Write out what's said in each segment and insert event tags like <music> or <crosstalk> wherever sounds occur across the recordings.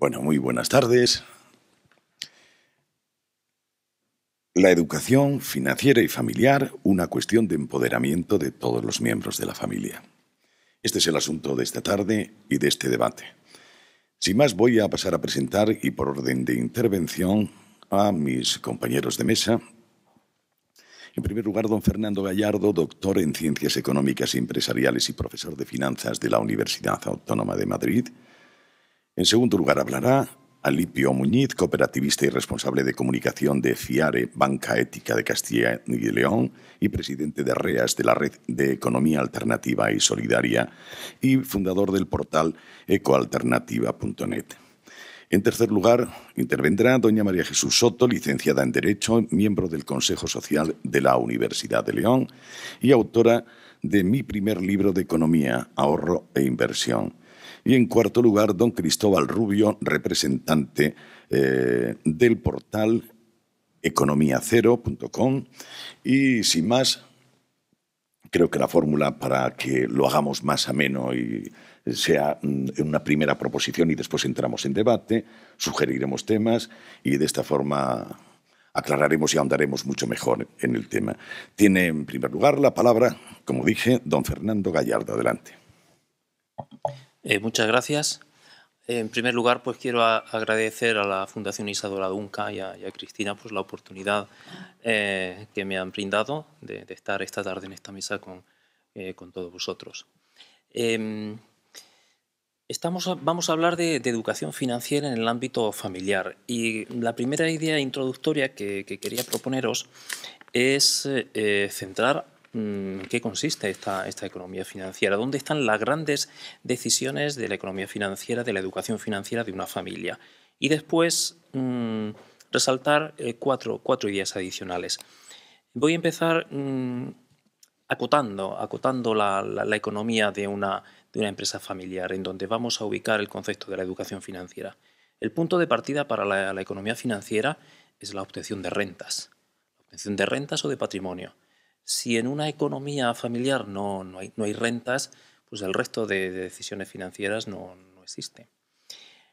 Bueno, muy buenas tardes. La educación financiera y familiar, una cuestión de empoderamiento de todos los miembros de la familia. Este es el asunto de esta tarde y de este debate. Sin más, voy a pasar a presentar y por orden de intervención a mis compañeros de mesa. En primer lugar, don Fernando Gallardo, doctor en Ciencias Económicas y Empresariales y profesor de Finanzas de la Universidad Autónoma de Madrid. En segundo lugar, hablará Alipio Muñiz, cooperativista y responsable de comunicación de FIARE, Banca Ética de Castilla y León, y presidente de REAS de la Red de Economía Alternativa y Solidaria, y fundador del portal ecoalternativa.net. En tercer lugar, intervendrá doña María Jesús Soto, licenciada en Derecho, miembro del Consejo Social de la Universidad de León y autora de mi primer libro de economía, ahorro e inversión y en cuarto lugar, don Cristóbal Rubio, representante eh, del portal economiacero.com. Y sin más, creo que la fórmula para que lo hagamos más ameno y sea mm, una primera proposición y después entramos en debate, sugeriremos temas y de esta forma aclararemos y ahondaremos mucho mejor en el tema. Tiene en primer lugar la palabra, como dije, don Fernando Gallardo. Adelante. Eh, muchas gracias. En primer lugar, pues quiero agradecer a la Fundación Isadora Dunca y a, Cristina pues, la oportunidad eh, que me han brindado de, estar esta tarde en esta mesa con, eh, todos vosotros. Em, estamos, vamos a hablar de, educación financiera en el ámbito familiar y la primera idea introductoria que, quería proponeros es centrar Mm, qué consiste esta, economía financiera? ¿Dónde están las grandes decisiones de la economía financiera, de la educación financiera de una familia? Y después mm, resaltar eh, cuatro, cuatro, ideas adicionales. Voy a empezar mm, acotando, acotando la, economía de una, de una empresa familiar, en donde vamos a ubicar el concepto de la educación financiera. El punto de partida para la, la economía financiera es la obtención de rentas, la obtención de rentas o de patrimonio si en una economía familiar no, hay, rentas, pues el resto de, decisiones financieras no, no, existe.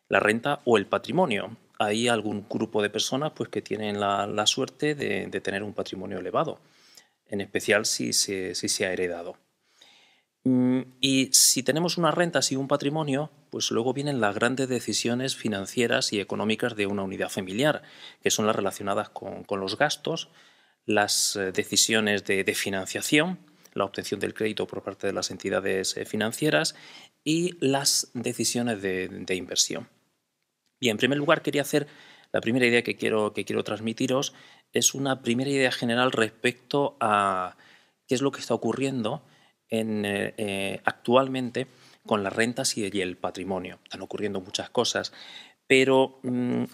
La renta o el patrimonio. Hay algún grupo de personas pues, que tienen la, suerte de, tener un patrimonio elevado, en especial si se, ha heredado. Mm, y si tenemos una renta y un patrimonio, pues luego vienen las grandes decisiones financieras y económicas de una unidad familiar, que son las relacionadas con, con los gastos, las eh, decisiones de, financiación, la obtención del crédito por parte de las entidades eh, financieras y las decisiones de, inversión. Bien, en primer lugar quería hacer la primera idea que quiero, que quiero transmitiros es una primera idea general respecto a qué es lo que está ocurriendo eh, actualmente con las rentas y el patrimonio. Están ocurriendo muchas cosas, pero mm,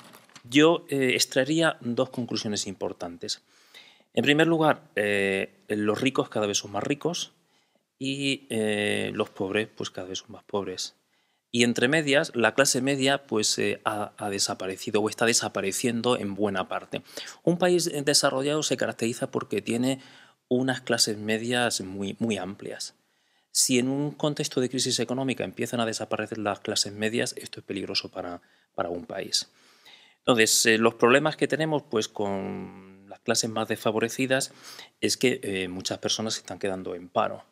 yo extraería dos conclusiones importantes. En primer lugar, eh, los ricos cada vez son más ricos y eh, los pobres pues cada vez son más pobres. Y entre medias, la clase media pues eh, ha, desaparecido o está desapareciendo en buena parte. Un país desarrollado se caracteriza porque tiene unas clases medias muy, muy amplias. Si en un contexto de crisis económica empiezan a desaparecer las clases medias, esto es peligroso para, un país. Entonces, los problemas que tenemos pues con clases más desfavorecidas es que eh, muchas personas se están quedando en paro.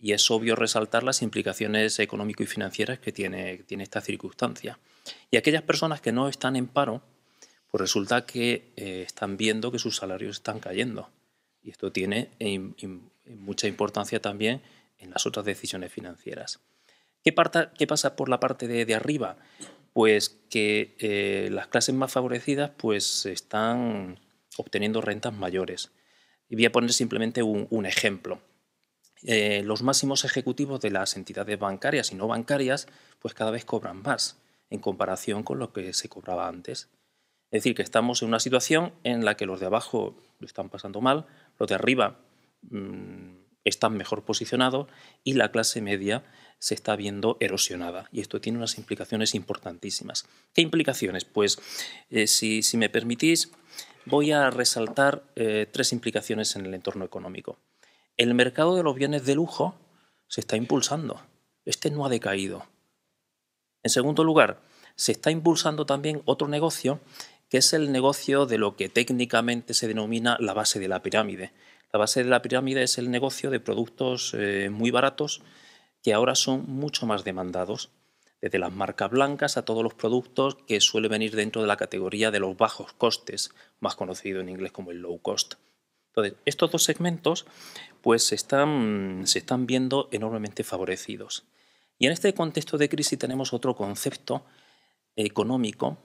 Y es obvio resaltar las implicaciones económico y financieras que tiene, tiene esta circunstancia. Y aquellas personas que no están en paro, pues resulta que eh, están viendo que sus salarios están cayendo. Y esto tiene eh, mucha importancia también en las otras decisiones financieras. ¿Qué, parta, qué pasa por la parte de, arriba? Pues que las clases más favorecidas pues están obteniendo rentas mayores. Y voy a poner simplemente un, ejemplo. Eh, los máximos ejecutivos de las entidades bancarias y no bancarias, pues cada vez cobran más en comparación con lo que se cobraba antes. Es decir, que estamos en una situación en la que los de abajo lo están pasando mal, los de arriba mm, están mejor posicionados y la clase media se está viendo erosionada. Y esto tiene unas implicaciones importantísimas. ¿Qué implicaciones? Pues eh, si, si me permitís, voy a resaltar eh, tres implicaciones en el entorno económico. El mercado de los bienes de lujo se está impulsando. Este no ha decaído. En segundo lugar, se está impulsando también otro negocio que es el negocio de lo que técnicamente se denomina la base de la pirámide. La base de la pirámide es el negocio de productos eh, muy baratos que ahora son mucho más demandados desde las marcas blancas a todos los productos que suele venir dentro de la categoría de los bajos costes, más conocido en inglés como el low cost. Entonces, estos dos segmentos pues, se están viendo enormemente favorecidos. Y en este contexto de crisis tenemos otro concepto económico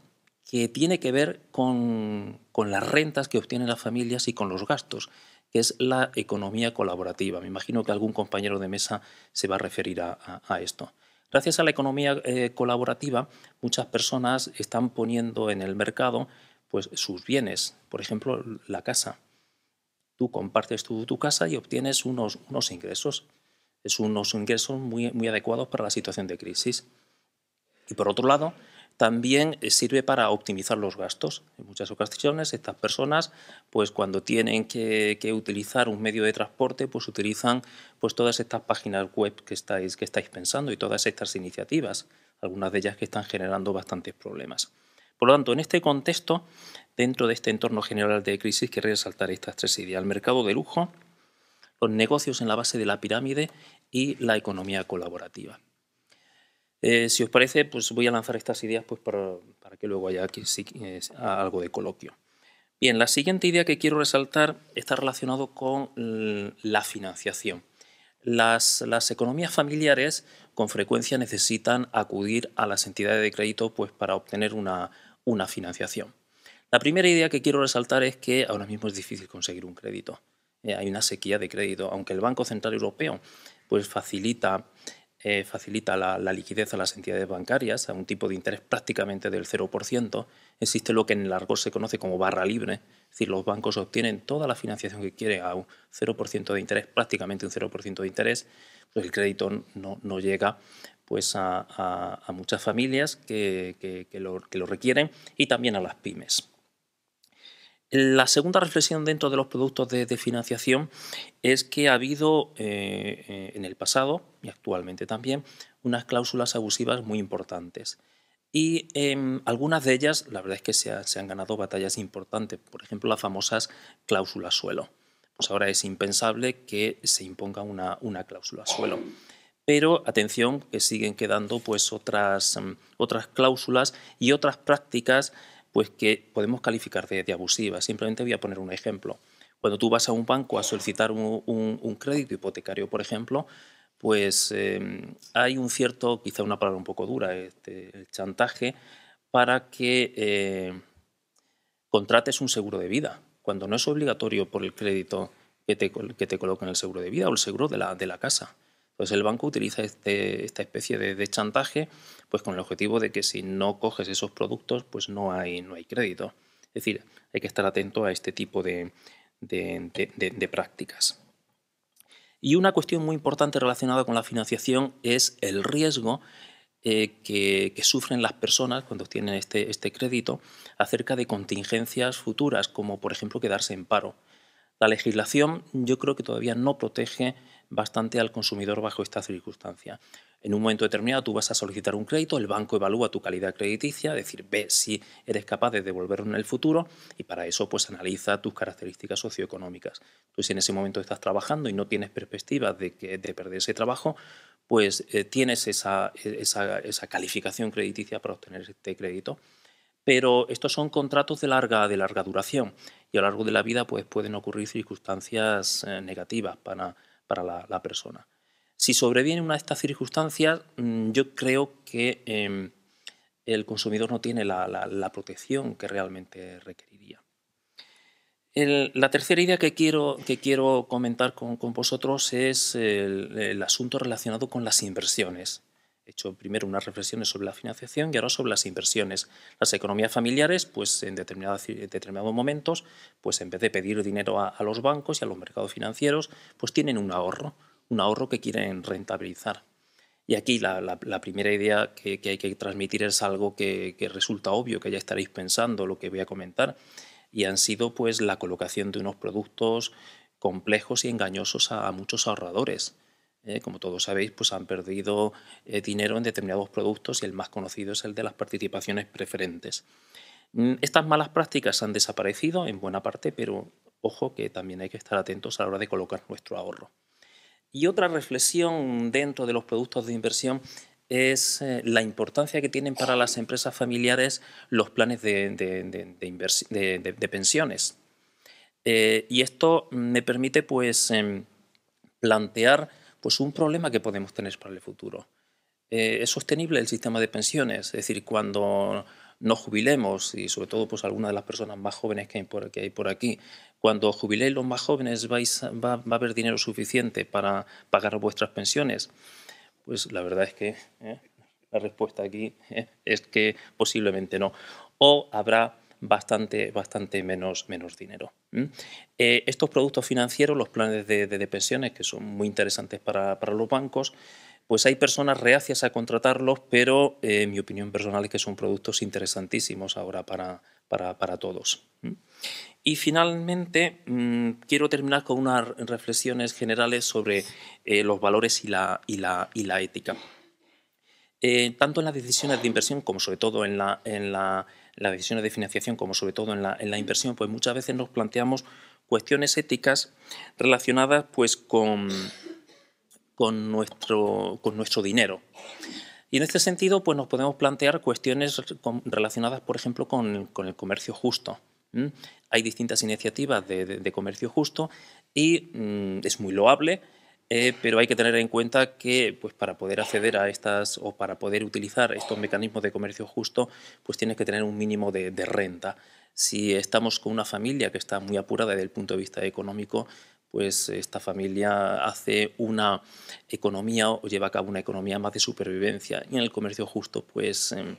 que tiene que ver con, las rentas que obtienen las familias y con los gastos, que es la economía colaborativa. Me imagino que algún compañero de mesa se va a referir a esto. Gracias a la economía eh, colaborativa, muchas personas están poniendo en el mercado pues, sus bienes, por ejemplo, la casa. Tú compartes tu, casa y obtienes unos, unos ingresos. Es unos ingresos muy, muy adecuados para la situación de crisis. Y por otro lado, también eh, sirve para optimizar los gastos. En muchas ocasiones estas personas, pues cuando tienen que, utilizar un medio de transporte, pues utilizan pues todas estas páginas web que estáis, que estáis pensando y todas estas iniciativas, algunas de ellas que están generando bastantes problemas. Por lo tanto, en este contexto, dentro de este entorno general de crisis, querría resaltar estas tres ideas. El mercado de lujo, los negocios en la base de la pirámide y la economía colaborativa. Eh, si os parece, pues voy a lanzar estas ideas pues, para, que luego haya aquí, eh, algo de coloquio. Bien, la siguiente idea que quiero resaltar está relacionado con la financiación. Las, las, economías familiares con frecuencia necesitan acudir a las entidades de crédito pues, para obtener una, una financiación. La primera idea que quiero resaltar es que ahora mismo es difícil conseguir un crédito. Eh, hay una sequía de crédito, aunque el Banco Central Europeo pues, facilita eh, facilita la, liquidez a las entidades bancarias a un tipo de interés prácticamente del 0%. Existe lo que en el argot se conoce como barra libre, es decir, los bancos obtienen toda la financiación que quieren a un 0% de interés, prácticamente un 0% de interés, pues el crédito no, no llega pues a, muchas familias que lo requieren y también a las pymes. La segunda reflexión dentro de los productos de, financiación es que ha habido eh, eh, en el pasado y actualmente también unas cláusulas abusivas muy importantes. Y em, algunas de ellas, la verdad es que se, han ganado batallas importantes, por ejemplo, las famosas cláusulas suelo. Pues ahora es impensable que se imponga una, una cláusula suelo. Pero atención, que siguen quedando pues, otras, em, otras cláusulas y otras prácticas pues que podemos calificar de, abusiva. Simplemente voy a poner un ejemplo. Cuando tú vas a un banco a solicitar un, crédito hipotecario, por ejemplo, pues em, hay un cierto, quizá una palabra un poco dura, este, el chantaje, para que eh, contrates un seguro de vida, cuando no es obligatorio por el crédito que te, que te el seguro de vida o el seguro de de la casa. Entonces pues el banco utiliza este, esta especie de, chantaje pues con el objetivo de que si no coges esos productos pues no hay, no hay crédito. Es decir, hay que estar atento a este tipo de, prácticas. Y una cuestión muy importante relacionada con la financiación es el riesgo eh, que, sufren las personas cuando obtienen este, este, crédito acerca de contingencias futuras, como por ejemplo quedarse en paro. La legislación yo creo que todavía no protege bastante al consumidor bajo esta circunstancia. En un momento determinado tú vas a solicitar un crédito, el banco evalúa tu calidad crediticia, es decir, ve si eres capaz de devolverlo en el futuro y para eso pues analiza tus características socioeconómicas. entonces si en ese momento estás trabajando y no tienes perspectivas de, perder ese trabajo, pues eh, tienes esa, esa, esa calificación crediticia para obtener este crédito pero estos son contratos de larga, de larga duración y a lo largo de la vida pues, pueden ocurrir circunstancias eh, negativas para, para la, persona. Si sobreviene una de estas circunstancias, mm, yo creo que em, el consumidor no tiene la, protección que realmente requeriría. la tercera idea que quiero, que quiero comentar con, vosotros es el, asunto relacionado con las inversiones. He hecho primero unas reflexiones sobre la financiación y ahora sobre las inversiones. Las economías familiares, pues en, determinados, momentos, pues en vez de pedir dinero a, los bancos y a los mercados financieros, pues tienen un ahorro, un ahorro que quieren rentabilizar. Y aquí la, primera idea que, hay que transmitir es algo que, resulta obvio, que ya estaréis pensando lo que voy a comentar, y han sido pues la colocación de unos productos complejos y engañosos a muchos ahorradores. Eh, como todos sabéis, pues han perdido eh, dinero en determinados productos y el más conocido es el de las participaciones preferentes. Mm, estas malas prácticas han desaparecido en buena parte, pero ojo que también hay que estar atentos a la hora de colocar nuestro ahorro. Y otra reflexión dentro de los productos de inversión es eh, la importancia que tienen para las empresas familiares los planes de, de, pensiones. y esto me permite pues, em, plantear pues un problema que podemos tener para el futuro. Eh, ¿Es sostenible el sistema de pensiones? Es decir, cuando nos jubilemos, y sobre todo pues algunas de las personas más jóvenes que hay por, aquí, cuando jubiléis los más jóvenes vais, va, a haber dinero suficiente para pagar vuestras pensiones. Pues la verdad es que ¿eh? la respuesta aquí ¿eh? es que posiblemente no. O habrá bastante, bastante menos, menos dinero. Eh, estos productos financieros, los planes de, de, pensiones, que son muy interesantes para, los bancos, pues hay personas reacias a contratarlos, pero eh, mi opinión personal es que son productos interesantísimos ahora para, para, todos. Y finalmente, mm, quiero terminar con unas reflexiones generales sobre eh, los valores y la, y la, y la ética. tanto en las decisiones de inversión como sobre todo en la, en la las decisiones de financiación como sobre todo en la, inversión, pues muchas veces nos planteamos cuestiones éticas relacionadas pues con, con, nuestro, con nuestro dinero. Y en este sentido, pues nos podemos plantear cuestiones relacionadas, por ejemplo, con, con el comercio justo. Hay distintas iniciativas de, comercio justo y mm, es muy loable eh, pero hay que tener en cuenta que pues, para poder acceder a estas o para poder utilizar estos mecanismos de comercio justo, pues tienes que tener un mínimo de, renta. Si estamos con una familia que está muy apurada desde el punto de vista económico, pues esta familia hace una economía o lleva a cabo una economía más de supervivencia y en el comercio justo pues em,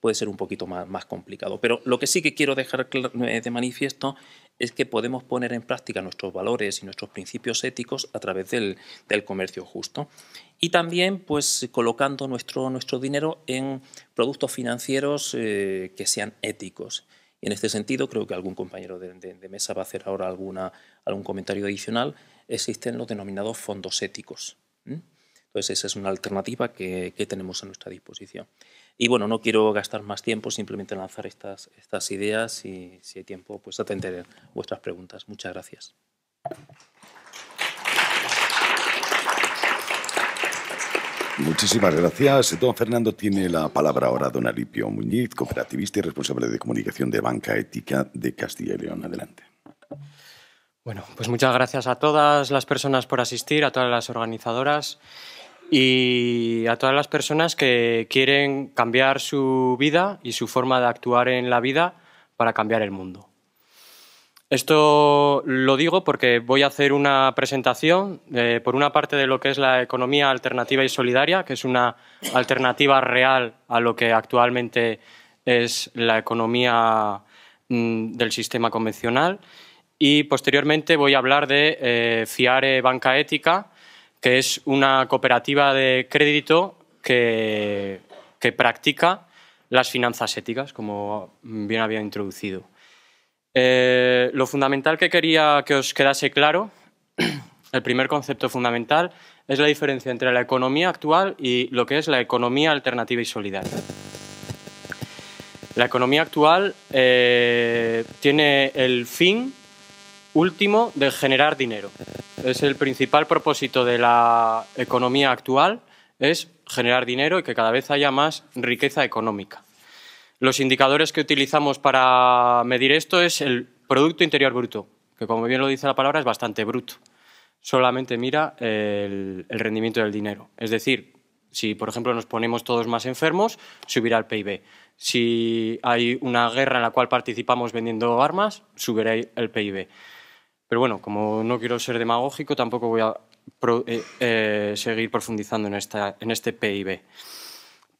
puede ser un poquito más, complicado. Pero lo que sí que quiero dejar eh, de manifiesto es que podemos poner en práctica nuestros valores y nuestros principios éticos a través del, comercio justo. Y también pues, colocando nuestro, nuestro dinero en productos financieros eh, que sean éticos. Y en este sentido, creo que algún compañero de, mesa va a hacer ahora alguna, algún comentario adicional, existen los denominados fondos éticos. Entonces, esa es una alternativa que, que tenemos a nuestra disposición. Y bueno, no quiero gastar más tiempo, simplemente lanzar estas, estas ideas y si hay tiempo, pues atender vuestras preguntas. Muchas gracias. Muchísimas gracias. Don Fernando tiene la palabra ahora don Alipio Muñiz, cooperativista y responsable de comunicación de Banca Ética de Castilla y León. Adelante. Bueno, pues muchas gracias a todas las personas por asistir, a todas las organizadoras y a todas las personas que quieren cambiar su vida y su forma de actuar en la vida para cambiar el mundo. Esto lo digo porque voy a hacer una presentación, eh, por una parte, de lo que es la economía alternativa y solidaria, que es una alternativa real a lo que actualmente es la economía mm, del sistema convencional. Y posteriormente voy a hablar de eh, FIARE Banca Ética, que es una cooperativa de crédito que, practica las finanzas éticas, como bien había introducido. Eh, lo fundamental que quería que os quedase claro, <clears throat> el primer concepto fundamental, es la diferencia entre la economía actual y lo que es la economía alternativa y solidaria. La economía actual eh, tiene el fin último de generar dinero. Es el principal propósito de la economía actual, es generar dinero y que cada vez haya más riqueza económica. Los indicadores que utilizamos para medir esto es el Producto Interior Bruto, que como bien lo dice la palabra es bastante bruto. Solamente mira el rendimiento del dinero. Es decir, si por ejemplo nos ponemos todos más enfermos, subirá el PIB. Si hay una guerra en la cual participamos vendiendo armas, subirá el PIB. Pero bueno, como no quiero ser demagógico, tampoco voy a eh, eh, seguir profundizando en, esta, en este PIB.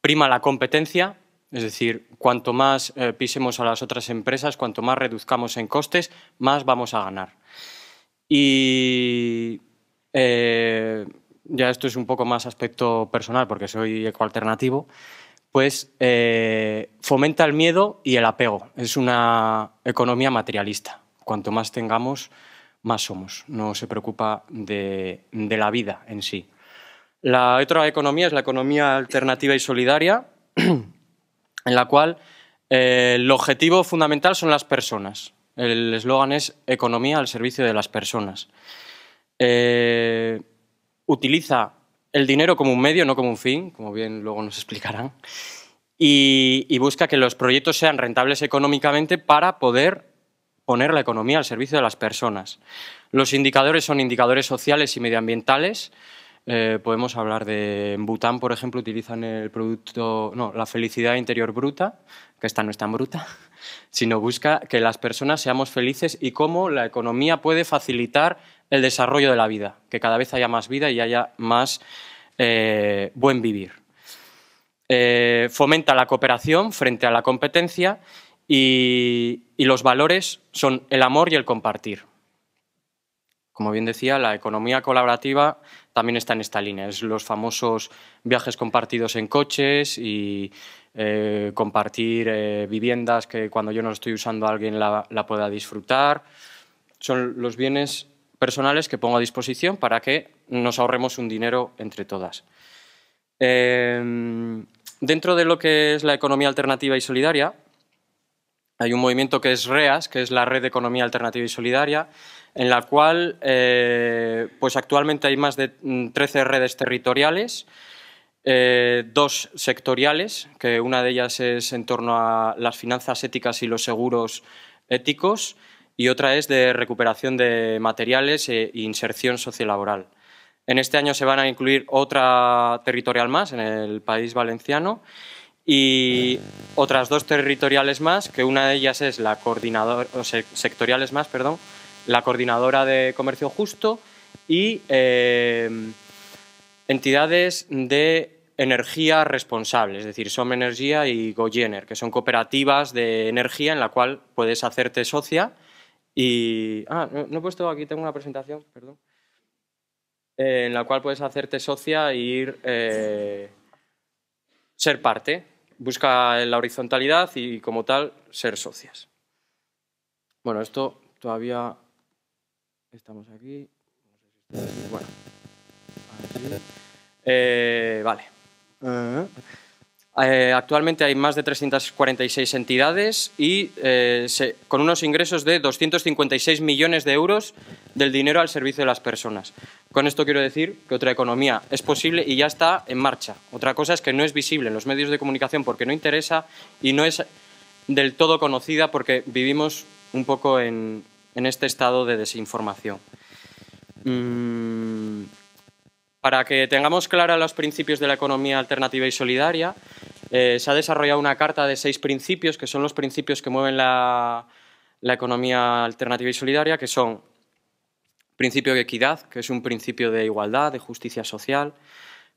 Prima la competencia, es decir, cuanto más eh, pisemos a las otras empresas, cuanto más reduzcamos en costes, más vamos a ganar. Y ya esto es un poco más aspecto personal, porque soy ecoalternativo, pues fomenta el miedo y el apego. Es una economía materialista. Cuanto más tengamos, más somos, no se preocupa de, la vida en sí. La otra economía es la economía alternativa y solidaria, <clears throat> en la cual eh, el objetivo fundamental son las personas. El eslogan es economía al servicio de las personas. Eh, utiliza el dinero como un medio, no como un fin, como bien luego nos explicarán, y busca que los proyectos sean rentables económicamente para poder poner la economía al servicio de las personas. Los indicadores son indicadores sociales y medioambientales. Eh, podemos hablar de en Bután, por ejemplo, utilizan el producto, no, la felicidad interior bruta, que esta no es tan bruta, <laughs> sino busca que las personas seamos felices y cómo la economía puede facilitar el desarrollo de la vida, que cada vez haya más vida y haya más eh, buen vivir. Eh, fomenta la cooperación frente a la competencia y, los valores son el amor y el compartir. Como bien decía, la economía colaborativa también está en esta línea. Es los famosos viajes compartidos en coches y eh, compartir eh, viviendas que cuando yo no lo estoy usando alguien la, pueda disfrutar. Son los bienes personales que pongo a disposición para que nos ahorremos un dinero entre todas. Em, dentro de lo que es la economía alternativa y solidaria, hay un movimiento que es REAS, que es la Red de Economía Alternativa y Solidaria, en la cual eh, pues actualmente hay más de 13 mm, redes territoriales, eh, dos sectoriales, que una de ellas es en torno a las finanzas éticas y los seguros éticos, y otra es de recuperación de materiales e inserción sociolaboral. En este año se van a incluir otra territorial más, en el País Valenciano, y otras dos territoriales más, que una de ellas es la coordinadora, sectoriales más, perdón, la coordinadora de comercio justo y eh, entidades de energía responsable, es decir, Som Energía y Goyener, que son cooperativas de energía en la cual puedes hacerte socia y... Ah, no, he puesto aquí, tengo una presentación, perdón. Eh, en la cual puedes hacerte socia e ir... Eh, ser parte, busca la horizontalidad y como tal ser socias. Bueno, esto todavía estamos aquí. Bueno, eh, vale. Eh, actualmente hay más de 346 entidades y eh, con unos ingresos de 256 millones de euros del dinero al servicio de las personas. Con esto quiero decir que otra economía es posible y ya está en marcha. Otra cosa es que no es visible en los medios de comunicación porque no interesa y no es del todo conocida porque vivimos un poco en, este estado de desinformación. Mm, para que tengamos claros los principios de la economía alternativa y solidaria, eh, se ha desarrollado una carta de seis principios que son los principios que mueven la economía alternativa y solidaria, que son principio de equidad, que es un principio de igualdad, de justicia social,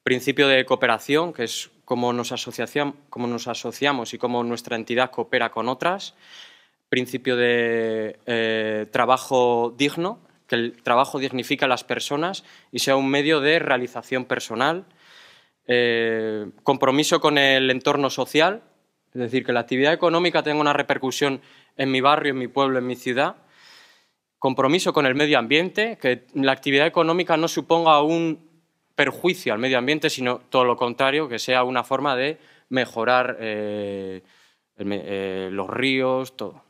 principio de cooperación, que es cómo nos, asociamos, nos asociamos y cómo nuestra entidad coopera con otras, principio de eh, trabajo digno, que el trabajo dignifica a las personas y sea un medio de realización personal, eh, compromiso con el entorno social, es decir, que la actividad económica tenga una repercusión en mi barrio, en mi pueblo, en mi ciudad, compromiso con el medio ambiente, que la actividad económica no suponga un perjuicio al medio ambiente, sino todo lo contrario, que sea una forma de mejorar eh, eh, los ríos, todo.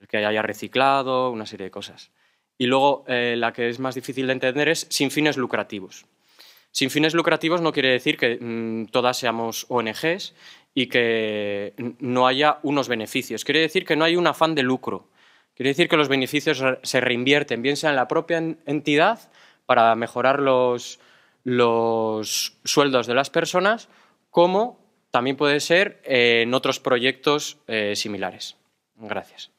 El que haya reciclado, una serie de cosas. Y luego, eh, la que es más difícil de entender es sin fines lucrativos. Sin fines lucrativos no quiere decir que mm, todas seamos ONGs y que no haya unos beneficios. Quiere decir que no hay un afán de lucro Quiere decir que los beneficios se reinvierten, bien sea en la propia entidad para mejorar los, los sueldos de las personas, como también puede ser en otros proyectos eh, similares. Gracias.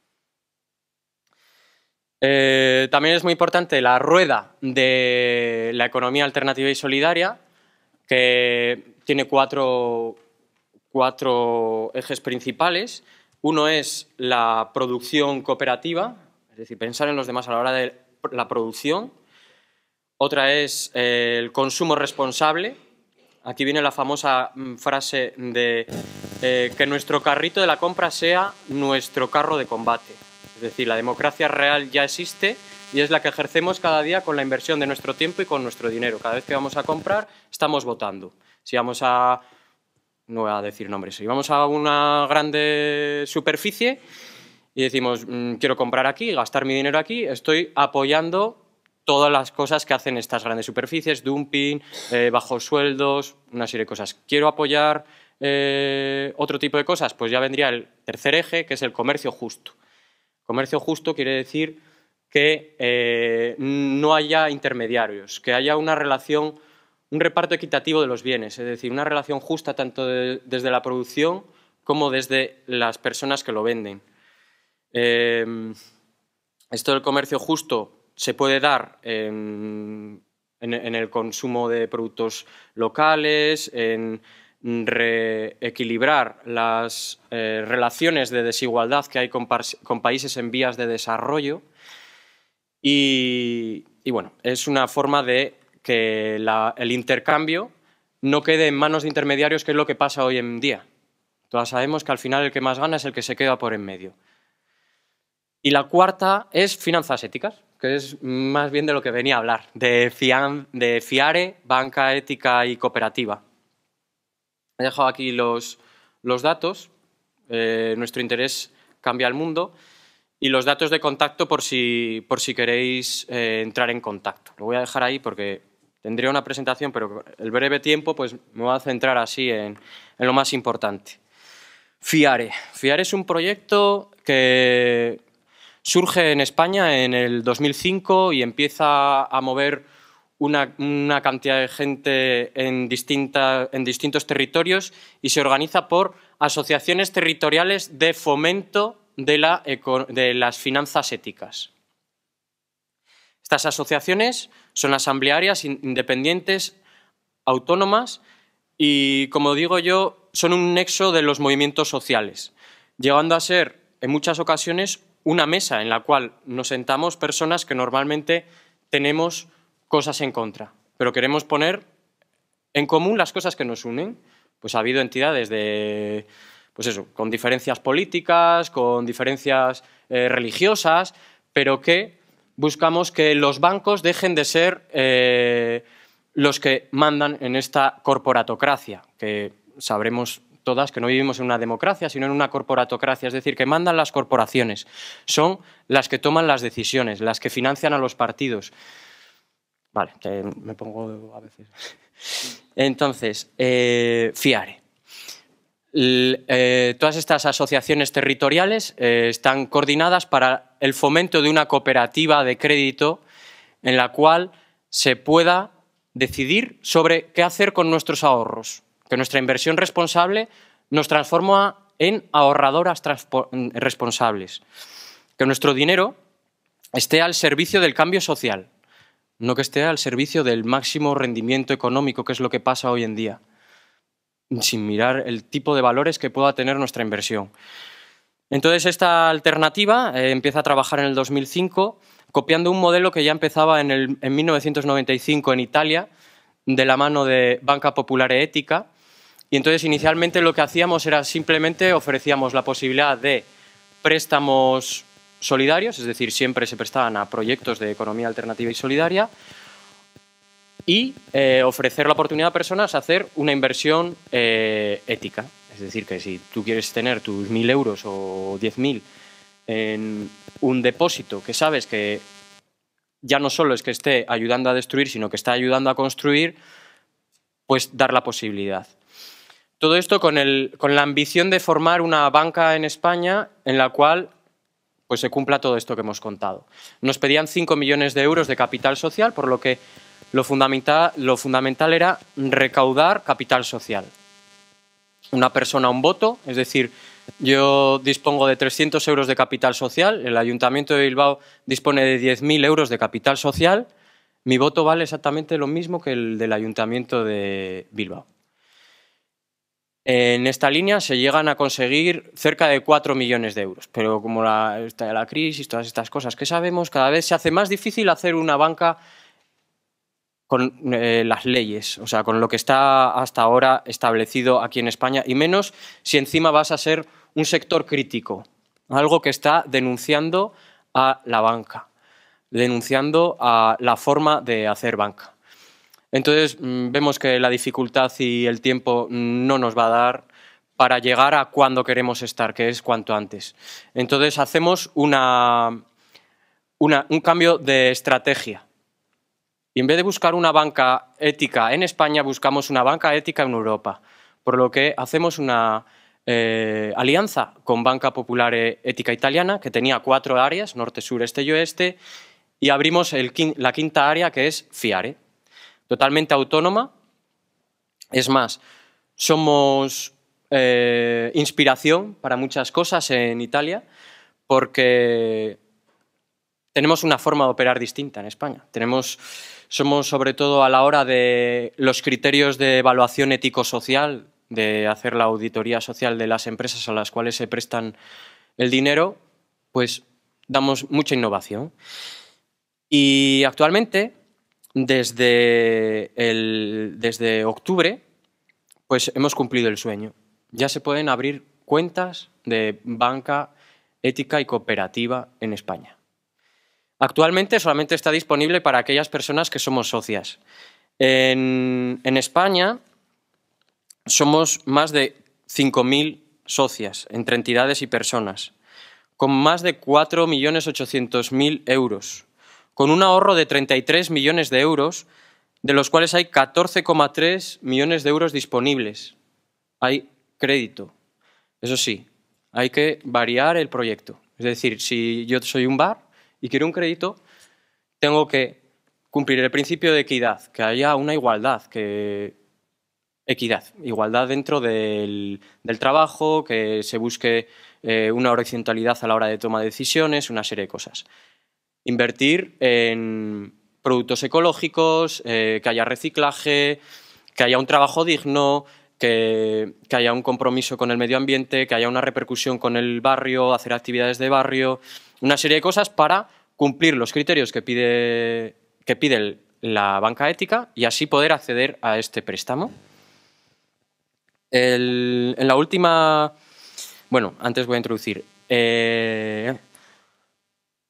Eh, también es muy importante la rueda de la economía alternativa y solidaria, que tiene cuatro, cuatro ejes principales uno es la producción cooperativa, es decir, pensar en los demás a la hora de la producción. Otra es eh, el consumo responsable. Aquí viene la famosa mm, frase de eh, que nuestro carrito de la compra sea nuestro carro de combate. Es decir, la democracia real ya existe y es la que ejercemos cada día con la inversión de nuestro tiempo y con nuestro dinero. Cada vez que vamos a comprar, estamos votando. Si vamos a no voy a decir nombres, vamos a una grande superficie y decimos, mm, quiero comprar aquí, gastar mi dinero aquí, estoy apoyando todas las cosas que hacen estas grandes superficies, dumping, eh, bajos sueldos, una serie de cosas. Quiero apoyar eh, otro tipo de cosas, pues ya vendría el tercer eje, que es el comercio justo. Comercio justo quiere decir que eh, no haya intermediarios, que haya una relación un reparto equitativo de los bienes, es decir, una relación justa tanto desde la producción como desde las personas que lo venden. Em, esto del comercio justo se puede dar en, el consumo de productos locales, en reequilibrar las eh, relaciones de desigualdad que hay con, países en vías de desarrollo. y bueno, es una forma de que el intercambio no quede en manos de intermediarios, que es lo que pasa hoy en día. Todas sabemos que al final el que más gana es el que se queda por en medio. Y la cuarta es finanzas éticas, que es más bien de lo que venía a hablar, de, de FIARE, banca ética y cooperativa. He dejado aquí los, los datos. Eh, nuestro interés cambia el mundo. Y los datos de contacto por si, por si queréis eh, entrar en contacto. Lo voy a dejar ahí porque tendría una presentación, pero el breve tiempo pues me va a centrar así en, lo más importante. FIARE. FIARE es un proyecto que surge en España en el 2005 y empieza a mover una, cantidad de gente en, distintos territorios y se organiza por asociaciones territoriales de fomento de las finanzas éticas. Estas asociaciones son asamblearias independientes, autónomas y, como digo yo, son un nexo de los movimientos sociales, llegando a ser, en muchas ocasiones, una mesa en la cual nos sentamos personas que normalmente tenemos cosas en contra, pero queremos poner en común las cosas que nos unen. Pues ha habido entidades de, pues eso, con diferencias políticas, con diferencias eh, religiosas, pero que buscamos que los bancos dejen de ser eh, los que mandan en esta corporatocracia, que sabremos todas que no vivimos en una democracia, sino en una corporatocracia, es decir, que mandan las corporaciones, son las que toman las decisiones, las que financian a los partidos. Vale, que me pongo a veces. <laughs> Entonces, eh, fiare. Eh, todas estas asociaciones territoriales eh, están coordinadas para el fomento de una cooperativa de crédito en la cual se pueda decidir sobre qué hacer con nuestros ahorros, que nuestra inversión responsable nos transforma en ahorradoras responsables, que nuestro dinero esté al servicio del cambio social, no que esté al servicio del máximo rendimiento económico, que es lo que pasa hoy en día sin mirar el tipo de valores que pueda tener nuestra inversión. Entonces, esta alternativa eh, empieza a trabajar en el 2005, copiando un modelo que ya empezaba en, el, en 1995 en Italia, de la mano de Banca Popular e Ética. Y entonces, inicialmente lo que hacíamos era simplemente ofrecíamos la posibilidad de préstamos solidarios, es decir, siempre se prestaban a proyectos de economía alternativa y solidaria, y eh, ofrecer la oportunidad a personas a hacer una inversión eh, ética. Es decir, que si tú quieres tener tus 1.000 euros o 10.000 en un depósito que sabes que ya no solo es que esté ayudando a destruir, sino que está ayudando a construir, pues dar la posibilidad. Todo esto con, con la ambición de formar una banca en España en la cual pues, se cumpla todo esto que hemos contado. Nos pedían 5 millones de euros de capital social, por lo que lo fundamental, lo fundamental era recaudar capital social. Una persona, un voto, es decir, yo dispongo de 300 euros de capital social, el Ayuntamiento de Bilbao dispone de 10.000 euros de capital social, mi voto vale exactamente lo mismo que el del Ayuntamiento de Bilbao. En esta línea se llegan a conseguir cerca de 4 millones de euros, pero como está la crisis, todas estas cosas que sabemos, cada vez se hace más difícil hacer una banca con eh, las leyes, o sea, con lo que está hasta ahora establecido aquí en España, y menos si encima vas a ser un sector crítico, algo que está denunciando a la banca, denunciando a la forma de hacer banca. Entonces, mm, vemos que la dificultad y el tiempo no nos va a dar para llegar a cuando queremos estar, que es cuanto antes. Entonces, hacemos una, un cambio de estrategia y en vez de buscar una banca ética en España, buscamos una banca ética en Europa. Por lo que hacemos una eh, alianza con Banca Popular e- Ética Italiana, que tenía cuatro áreas, norte, sur, este y oeste, y abrimos la quinta área, que es FIARE. Totalmente autónoma. Es más, somos eh, inspiración para muchas cosas en Italia, porque tenemos una forma de operar distinta en España. Tenemos somos sobre todo a la hora de los criterios de evaluación ético-social, de hacer la auditoría social de las empresas a las cuales se prestan el dinero, pues damos mucha innovación. Y actualmente, desde, desde octubre, pues hemos cumplido el sueño. Ya se pueden abrir cuentas de banca ética y cooperativa en España. Actualmente solamente está disponible para aquellas personas que somos socias. En, España somos más de 5.000 socias entre entidades y personas, con más de 4.800.000 euros, con un ahorro de 33 millones de euros, de los cuales hay 14,3 millones de euros disponibles. Hay crédito. Eso sí, hay que variar el proyecto. Es decir, si yo soy un bar, y quiero un crédito, tengo que cumplir el principio de equidad, que haya una igualdad, que equidad, igualdad dentro del, trabajo, que se busque eh, una horizontalidad a la hora de tomar de decisiones, una serie de cosas. Invertir en productos ecológicos, eh, que haya reciclaje, que haya un trabajo digno, que, haya un compromiso con el medio ambiente, que haya una repercusión con el barrio, hacer actividades de barrio una serie de cosas para cumplir los criterios que pide, que pide la banca ética y así poder acceder a este préstamo. en la última... Bueno, antes voy a introducir. Eh,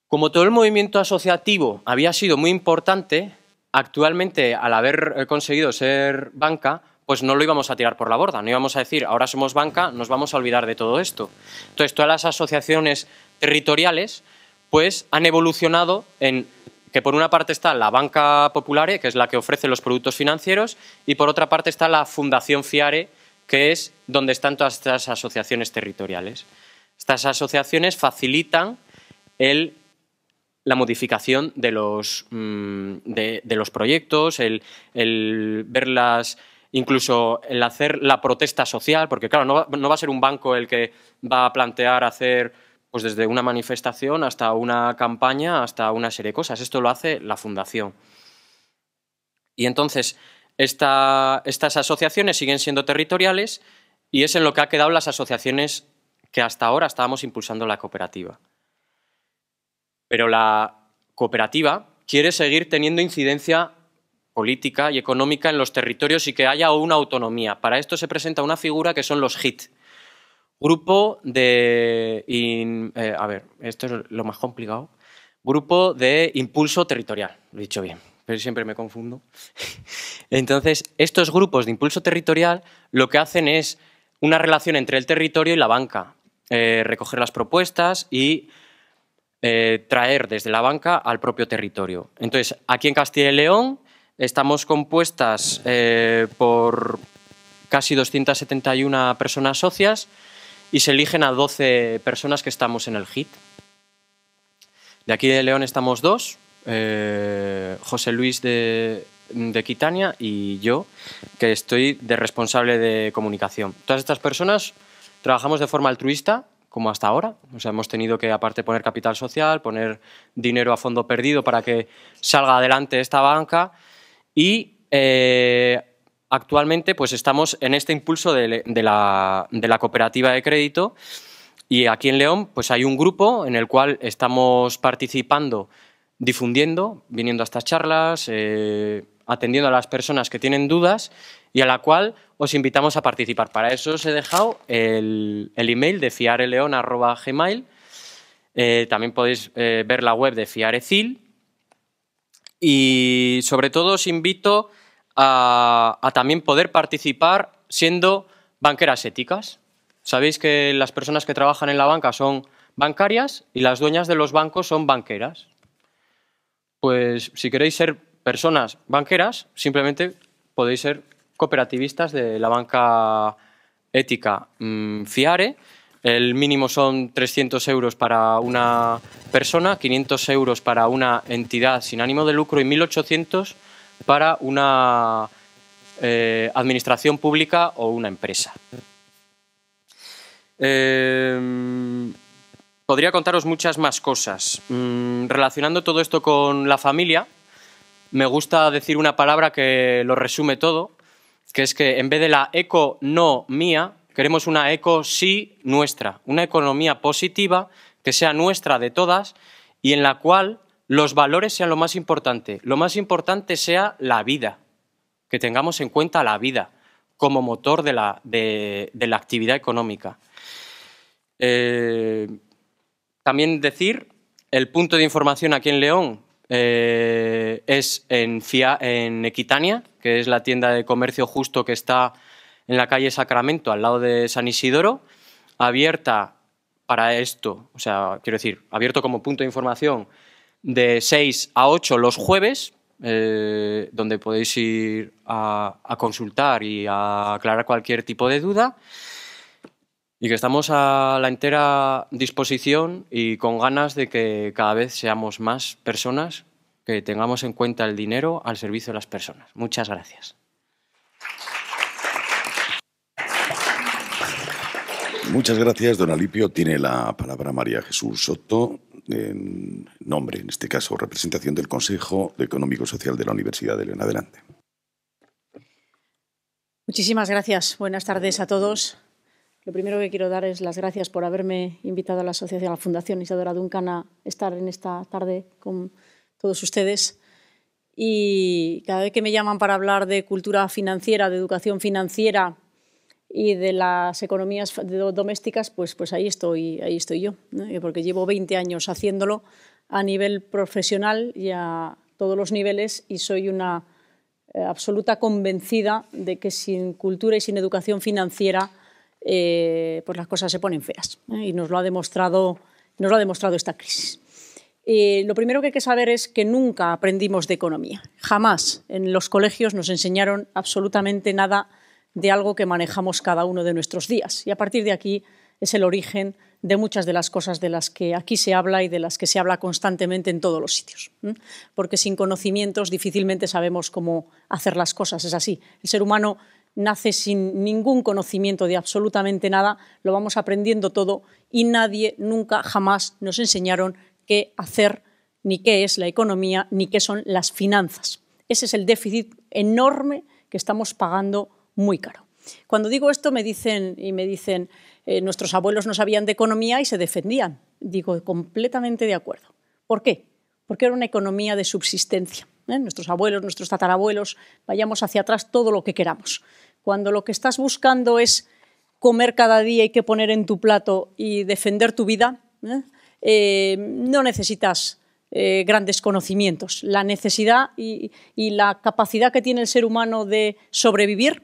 como todo el movimiento asociativo había sido muy importante, actualmente al haber conseguido ser banca, pues no lo íbamos a tirar por la borda, no íbamos a decir, ahora somos banca, nos vamos a olvidar de todo esto. Entonces, todas las asociaciones territoriales, pues han evolucionado en que por una parte está la banca populare, que es la que ofrece los productos financieros, y por otra parte está la Fundación Fiare, que es donde están todas estas asociaciones territoriales. Estas asociaciones facilitan la modificación de los, mm, de, los proyectos, el, verlas incluso el hacer la protesta social, porque claro, no va, a ser un banco el que va a plantear hacer pues desde una manifestación hasta una campaña, hasta una serie de cosas. Esto lo hace la fundación. Y entonces, estas asociaciones siguen siendo territoriales y es en lo que ha quedado las asociaciones que hasta ahora estábamos impulsando la cooperativa. Pero la cooperativa quiere seguir teniendo incidencia política y económica en los territorios y que haya una autonomía. Para esto se presenta una figura que son los HIT, Grupo de. Eh, a ver, esto es lo más complicado. Grupo de impulso territorial, lo he dicho bien, pero siempre me confundo. <laughs> Entonces, estos grupos de impulso territorial lo que hacen es una relación entre el territorio y la banca, eh, recoger las propuestas y eh, traer desde la banca al propio territorio. Entonces, aquí en Castilla y León estamos compuestas por casi 271 personas socias y se eligen a 12 personas que estamos en el HIT. De aquí de León estamos dos, eh, José Luis de, Quitania y yo, que estoy de responsable de comunicación. Todas estas personas trabajamos de forma altruista, como hasta ahora. O sea, hemos tenido que, aparte, poner capital social, poner dinero a fondo perdido para que salga adelante esta banca y eh, actualmente pues estamos en este impulso de, la, cooperativa de crédito y aquí en León pues hay un grupo en el cual estamos participando, difundiendo, viniendo a estas charlas, eh, atendiendo a las personas que tienen dudas y a la cual os invitamos a participar. Para eso os he dejado el, email de fiareleon@gmail. Eh, también podéis eh, ver la web de Fiarecil. Y sobre todo os invito a, también poder participar siendo banqueras éticas. Sabéis que las personas que trabajan en la banca son bancarias y las dueñas de los bancos son banqueras. Pues si queréis ser personas banqueras, simplemente podéis ser cooperativistas de la banca ética mm, FIARE. El mínimo son 300 euros para una persona, 500 euros para una entidad sin ánimo de lucro y 1.800 para una eh, administración pública o una empresa. Em, podría contaros muchas más cosas. Mm, relacionando todo esto con la familia, me gusta decir una palabra que lo resume todo, que es que en vez de la eco no mía, queremos una eco sí nuestra, una economía positiva que sea nuestra de todas y en la cual los valores sean lo más importante. Lo más importante sea la vida, que tengamos en cuenta la vida como motor de la, actividad económica. Eh, también decir, el punto de información aquí en León eh, es en, en Equitania, que es la tienda de comercio justo que está en la calle Sacramento, al lado de San Isidoro, abierta para esto, o sea, quiero decir, abierto como punto de información de 6 a 8 los jueves, eh, donde podéis ir a, a, consultar y a aclarar cualquier tipo de duda. Y que estamos a la entera disposición y con ganas de que cada vez seamos más personas que tengamos en cuenta el dinero al servicio de las personas. Muchas gracias. Muchas gracias, don Alipio. Tiene la palabra María Jesús Soto, en nombre, en este caso, representación del Consejo Económico Social de la Universidad de León. Adelante. Muchísimas gracias. Buenas tardes a todos. Lo primero que quiero dar es las gracias por haberme invitado a la Asociación, a la Fundación Isadora Duncan a estar en esta tarde con todos ustedes. Y cada vez que me llaman para hablar de cultura financiera, de educación financiera, y de las economías domésticas, pues, pues, ahí, estoy, ahí estoy yo, porque llevo 20 años haciéndolo a nivel profesional y a todos los niveles y soy una eh, absoluta convencida de que sin cultura y sin educación financiera eh, pues las cosas se ponen feas y nos lo ha demostrado, nos lo ha demostrado esta crisis. lo primero que hay que saber es que nunca aprendimos de economía. Jamás en los colegios nos enseñaron absolutamente nada de algo que manejamos cada uno de nuestros días. Y a partir de aquí es el origen de muchas de las cosas de las que aquí se habla y de las que se habla constantemente en todos los sitios. Porque sin conocimientos difícilmente sabemos cómo hacer las cosas. Es así. El ser humano nace sin ningún conocimiento de absolutamente nada, lo vamos aprendiendo todo y nadie nunca jamás nos enseñaron qué hacer, ni qué es la economía, ni qué son las finanzas. Ese es el déficit enorme que estamos pagando muy caro. Cuando digo esto me dicen y me dicen eh, nuestros abuelos no sabían de economía y se defendían. Digo completamente de acuerdo. ¿Por qué? Porque era una economía de subsistencia. ¿eh? Nuestros abuelos, nuestros tatarabuelos, vayamos hacia atrás todo lo que queramos. Cuando lo que estás buscando es comer cada día y que poner en tu plato y defender tu vida, ¿eh? no necesitas grandes conocimientos. La necesidad y, la capacidad que tiene el ser humano de sobrevivir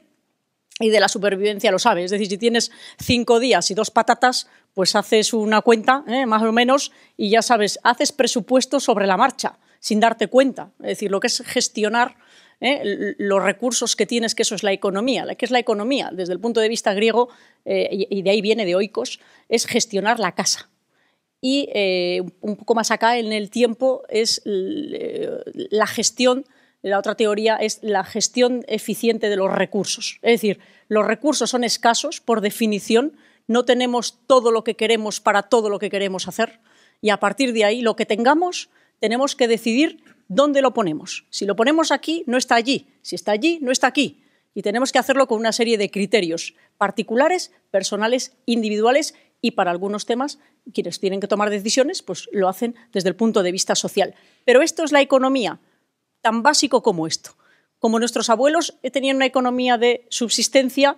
y de la supervivencia lo sabes, Es decir, si tienes cinco días y dos patatas, pues haces una cuenta, ¿eh? más o menos, y ya sabes, haces presupuesto sobre la marcha, sin darte cuenta. Es decir, lo que es gestionar ¿eh? los recursos que tienes, que eso es la economía. ¿Qué es la economía? Desde el punto de vista griego, eh, y de ahí viene de oikos, es gestionar la casa. Y un poco más acá en el tiempo es la gestión la otra teoría es la gestión eficiente de los recursos. Es decir, los recursos son escasos por definición, no tenemos todo lo que queremos para todo lo que queremos hacer y a partir de ahí lo que tengamos tenemos que decidir dónde lo ponemos. Si lo ponemos aquí, no está allí. Si está allí, no está aquí. Y tenemos que hacerlo con una serie de criterios particulares, personales, individuales y para algunos temas quienes tienen que tomar decisiones pues lo hacen desde el punto de vista social. Pero esto es la economía tan básico como esto. Como nuestros abuelos tenían una economía de subsistencia,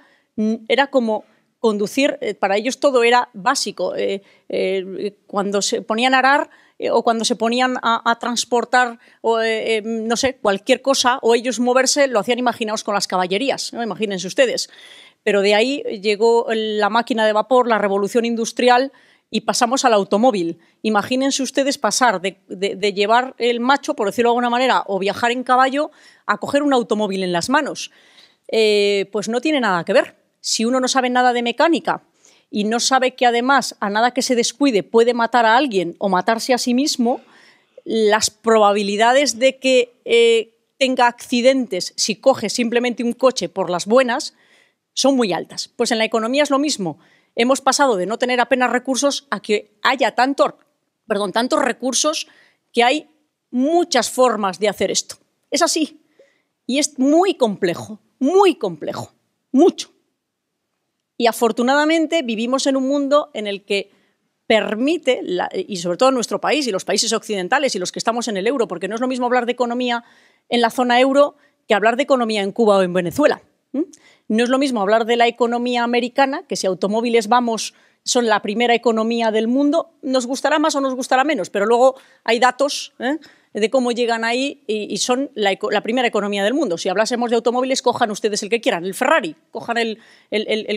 era como conducir, eh, para ellos todo era básico. Eh, eh, cuando se ponían a arar o cuando se ponían a, transportar, em, no sé, cualquier cosa, o ellos moverse, lo hacían, imaginaos, con las caballerías, imagínense ustedes. Pero de ahí llegó la máquina de vapor, la revolución industrial, y pasamos al automóvil. Imagínense ustedes pasar de, llevar el macho, por decirlo de alguna manera, o viajar en caballo a coger un automóvil en las manos. Eh, pues no tiene nada que ver. Si uno no sabe nada de mecánica y no sabe que además a nada que se descuide puede matar a alguien o matarse a sí mismo, las probabilidades de que eh, tenga accidentes si coge simplemente un coche por las buenas son muy altas. Pues en la economía es lo mismo hemos pasado de no tener apenas recursos a que haya perdón, tantos recursos que hay muchas formas de hacer esto. Es así. Y es muy complejo, muy complejo, mucho. Y afortunadamente vivimos en un mundo en el que permite, y sobre todo en nuestro país y los países occidentales y los que estamos en el euro, porque no es lo mismo hablar de economía en la zona euro que hablar de economía en Cuba o en Venezuela. ¿Mm? No es lo mismo hablar de la economía americana, que si automóviles vamos son la primera economía del mundo, nos gustará más o nos gustará menos, pero luego hay datos ¿eh? de cómo llegan ahí y, son la, primera economía del mundo. Si hablásemos de automóviles, cojan ustedes el que quieran, el Ferrari, cojan el,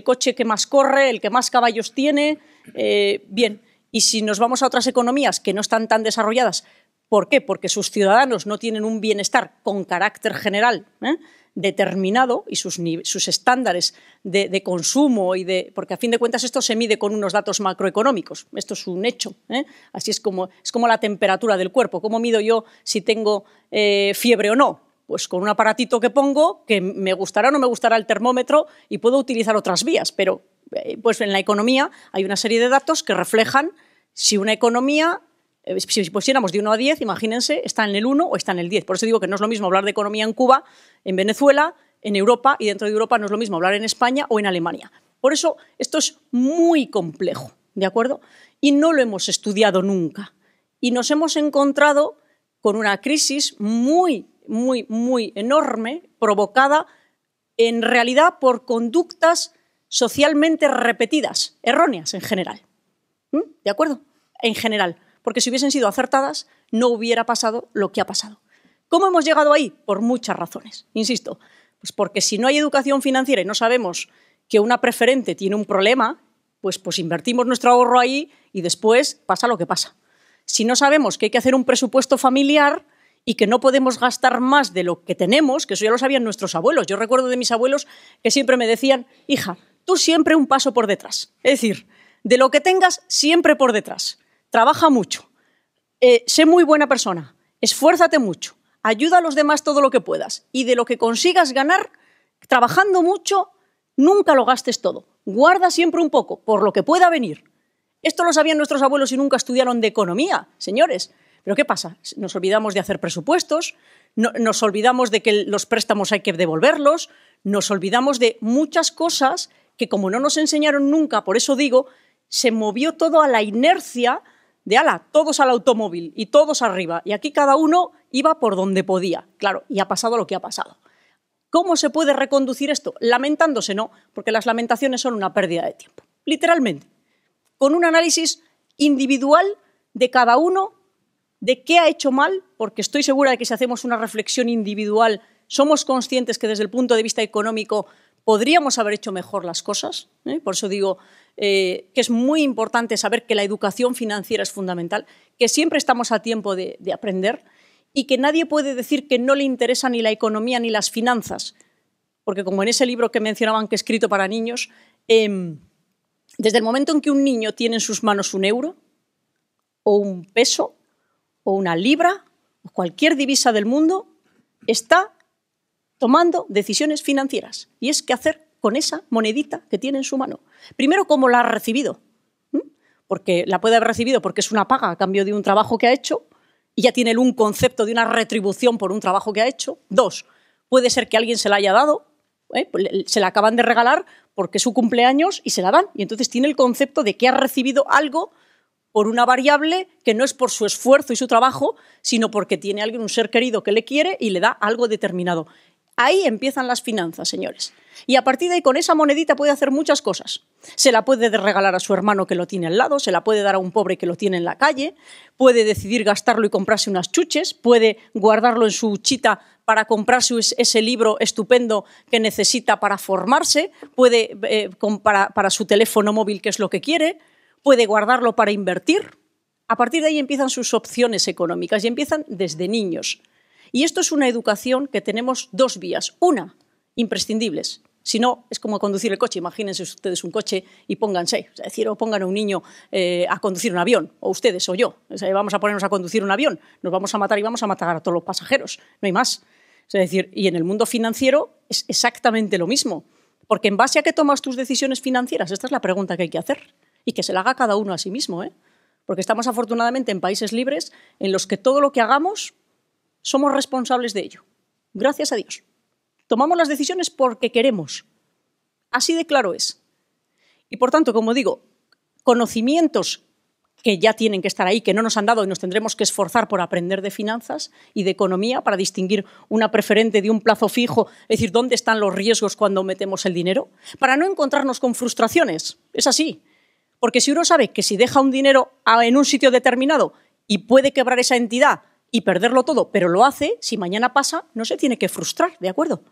coche que más corre, el que más caballos tiene, eh, bien. Y si nos vamos a otras economías que no están tan desarrolladas, ¿por qué? Porque sus ciudadanos no tienen un bienestar con carácter general. ¿eh? determinado y sus, estándares de, consumo y de porque a fin de cuentas esto se mide con unos datos macroeconómicos esto es un hecho ¿eh? así es como es como la temperatura del cuerpo cómo mido yo si tengo eh, fiebre o no pues con un aparatito que pongo que me gustará o no me gustará el termómetro y puedo utilizar otras vías pero eh, pues en la economía hay una serie de datos que reflejan si una economía eh, si pusiéramos de 1 a 10, imagínense, está en el 1 o está en el 10. Por eso digo que no es lo mismo hablar de economía en Cuba, en Venezuela, en Europa y dentro de Europa no es lo mismo hablar en España o en Alemania. Por eso esto es muy complejo, ¿de acuerdo? Y no lo hemos estudiado nunca. Y nos hemos encontrado con una crisis muy, muy, muy enorme provocada en realidad por conductas socialmente repetidas, erróneas en general. ¿Mm? ¿De acuerdo? En general porque si hubiesen sido acertadas no hubiera pasado lo que ha pasado. ¿Cómo hemos llegado ahí? Por muchas razones, insisto. Pues porque si no hay educación financiera y no sabemos que una preferente tiene un problema, pues, pues invertimos nuestro ahorro ahí y después pasa lo que pasa. Si no sabemos que hay que hacer un presupuesto familiar, y que no podemos gastar más de lo que tenemos, que eso ya lo sabían nuestros abuelos. Yo recuerdo de mis abuelos que siempre me decían, hija, tú siempre un paso por detrás. Es decir, de lo que tengas, siempre por detrás trabaja mucho, eh, sé muy buena persona, esfuérzate mucho, ayuda a los demás todo lo que puedas y de lo que consigas ganar, trabajando mucho, nunca lo gastes todo, guarda siempre un poco por lo que pueda venir. Esto lo sabían nuestros abuelos y nunca estudiaron de economía, señores. Pero ¿qué pasa? Nos olvidamos de hacer presupuestos, nos olvidamos de que los préstamos hay que devolverlos, nos olvidamos de muchas cosas que como no nos enseñaron nunca, por eso digo, se movió todo a la inercia de ala, todos al automóvil y todos arriba. Y aquí cada uno iba por donde podía, claro, y ha pasado lo que ha pasado. ¿Cómo se puede reconducir esto? Lamentándose no, porque las lamentaciones son una pérdida de tiempo, literalmente. Con un análisis individual de cada uno, de qué ha hecho mal, porque estoy segura de que si hacemos una reflexión individual, somos conscientes que desde el punto de vista económico podríamos haber hecho mejor las cosas. ¿eh? Por eso digo, eh, que es muy importante saber que la educación financiera es fundamental, que siempre estamos a tiempo de, aprender y que nadie puede decir que no le interesa ni la economía ni las finanzas, porque como en ese libro que mencionaban que he escrito para niños, em, desde el momento en que un niño tiene en sus manos un euro o un peso o una libra o cualquier divisa del mundo, está tomando decisiones financieras y es que hacer con esa monedita que tiene en su mano. Primero, cómo la ha recibido, ¿Mm? porque la puede haber recibido porque es una paga a cambio de un trabajo que ha hecho y ya tiene un concepto de una retribución por un trabajo que ha hecho. Dos, puede ser que alguien se la haya dado, ¿eh? pues se la acaban de regalar porque es su cumpleaños y se la dan. Y entonces tiene el concepto de que ha recibido algo por una variable que no es por su esfuerzo y su trabajo, sino porque tiene alguien, un ser querido que le quiere y le da algo determinado. Ahí empiezan las finanzas, señores y a partir de ahí con esa monedita puede hacer muchas cosas. Se la puede regalar a su hermano que lo tiene al lado, se la puede dar a un pobre que lo tiene en la calle, puede decidir gastarlo y comprarse unas chuches, puede guardarlo en su chita para comprarse ese libro estupendo que necesita para formarse, puede eh, comprar para su teléfono móvil que es lo que quiere, puede guardarlo para invertir. A partir de ahí empiezan sus opciones económicas y empiezan desde niños. Y esto es una educación que tenemos dos vías. Una, imprescindibles, si no, es como conducir el coche. Imagínense ustedes un coche y pónganse, es decir, o pongan a un niño eh, a conducir un avión, o ustedes o yo. vamos a ponernos a conducir un avión, nos vamos a matar y vamos a matar a todos los pasajeros. No hay más. Es decir, y en el mundo financiero es exactamente lo mismo. Porque en base a qué tomas tus decisiones financieras, esta es la pregunta que hay que hacer y que se la haga cada uno a sí mismo. ¿eh? Porque estamos afortunadamente en países libres en los que todo lo que hagamos somos responsables de ello. Gracias a Dios. Tomamos las decisiones porque queremos. Así de claro es. Y por tanto, como digo, conocimientos que ya tienen que estar ahí, que no nos han dado y nos tendremos que esforzar por aprender de finanzas y de economía para distinguir una preferente de un plazo fijo, es decir, dónde están los riesgos cuando metemos el dinero, para no encontrarnos con frustraciones. Es así. Porque si uno sabe que si deja un dinero en un sitio determinado y puede quebrar esa entidad y perderlo todo, pero lo hace, si mañana pasa, no se tiene que frustrar, ¿de acuerdo?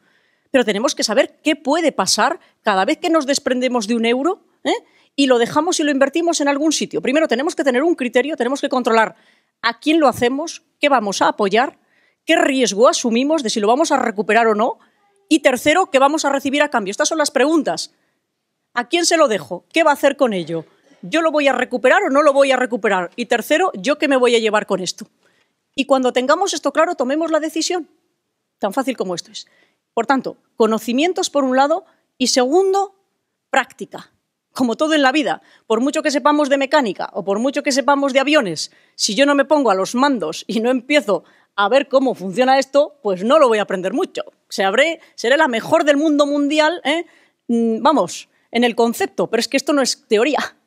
pero tenemos que saber qué puede pasar cada vez que nos desprendemos de un euro ¿eh? y lo dejamos y lo invertimos en algún sitio. Primero, tenemos que tener un criterio, tenemos que controlar a quién lo hacemos, qué vamos a apoyar, qué riesgo asumimos de si lo vamos a recuperar o no. Y tercero, qué vamos a recibir a cambio. Estas son las preguntas. ¿A quién se lo dejo? ¿Qué va a hacer con ello? ¿Yo lo voy a recuperar o no lo voy a recuperar? Y tercero, ¿yo qué me voy a llevar con esto? Y cuando tengamos esto claro, tomemos la decisión. Tan fácil como esto es. Por tanto, conocimientos por un lado y segundo, práctica. Como todo en la vida, por mucho que sepamos de mecánica o por mucho que sepamos de aviones, si yo no me pongo a los mandos y no empiezo a ver cómo funciona esto, pues no lo voy a aprender mucho. seré la mejor del mundo mundial, ¿eh? mm, vamos, en el concepto, pero es que esto no es teoría.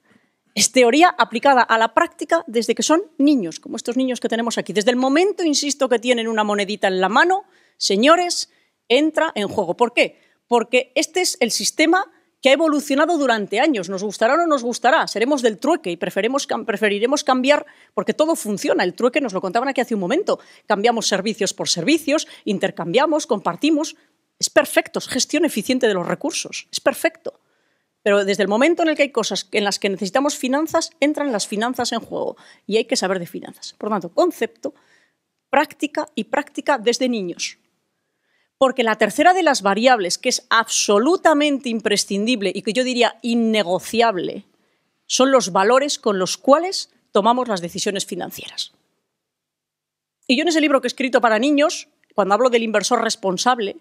Es teoría aplicada a la práctica desde que son niños, como estos niños que tenemos aquí. Desde el momento, insisto, que tienen una monedita en la mano, señores, entra en mm. juego. ¿Por qué? Porque este es el sistema que ha evolucionado durante años. Nos gustará o no nos gustará, seremos del trueque y preferiremos cambiar porque todo funciona. El trueque nos lo contaban aquí hace un momento. Cambiamos servicios por servicios, intercambiamos, compartimos. Es perfecto, es gestión eficiente de los recursos, es perfecto. Pero desde el momento en el que hay cosas en las que necesitamos finanzas, entran las finanzas en juego y hay que saber de finanzas. Por lo tanto, concepto, práctica y práctica desde niños porque la tercera de las variables, que es absolutamente imprescindible y que yo diría innegociable, son los valores con los cuales tomamos las decisiones financieras. Y yo en ese libro que he escrito para niños, cuando hablo del inversor responsable,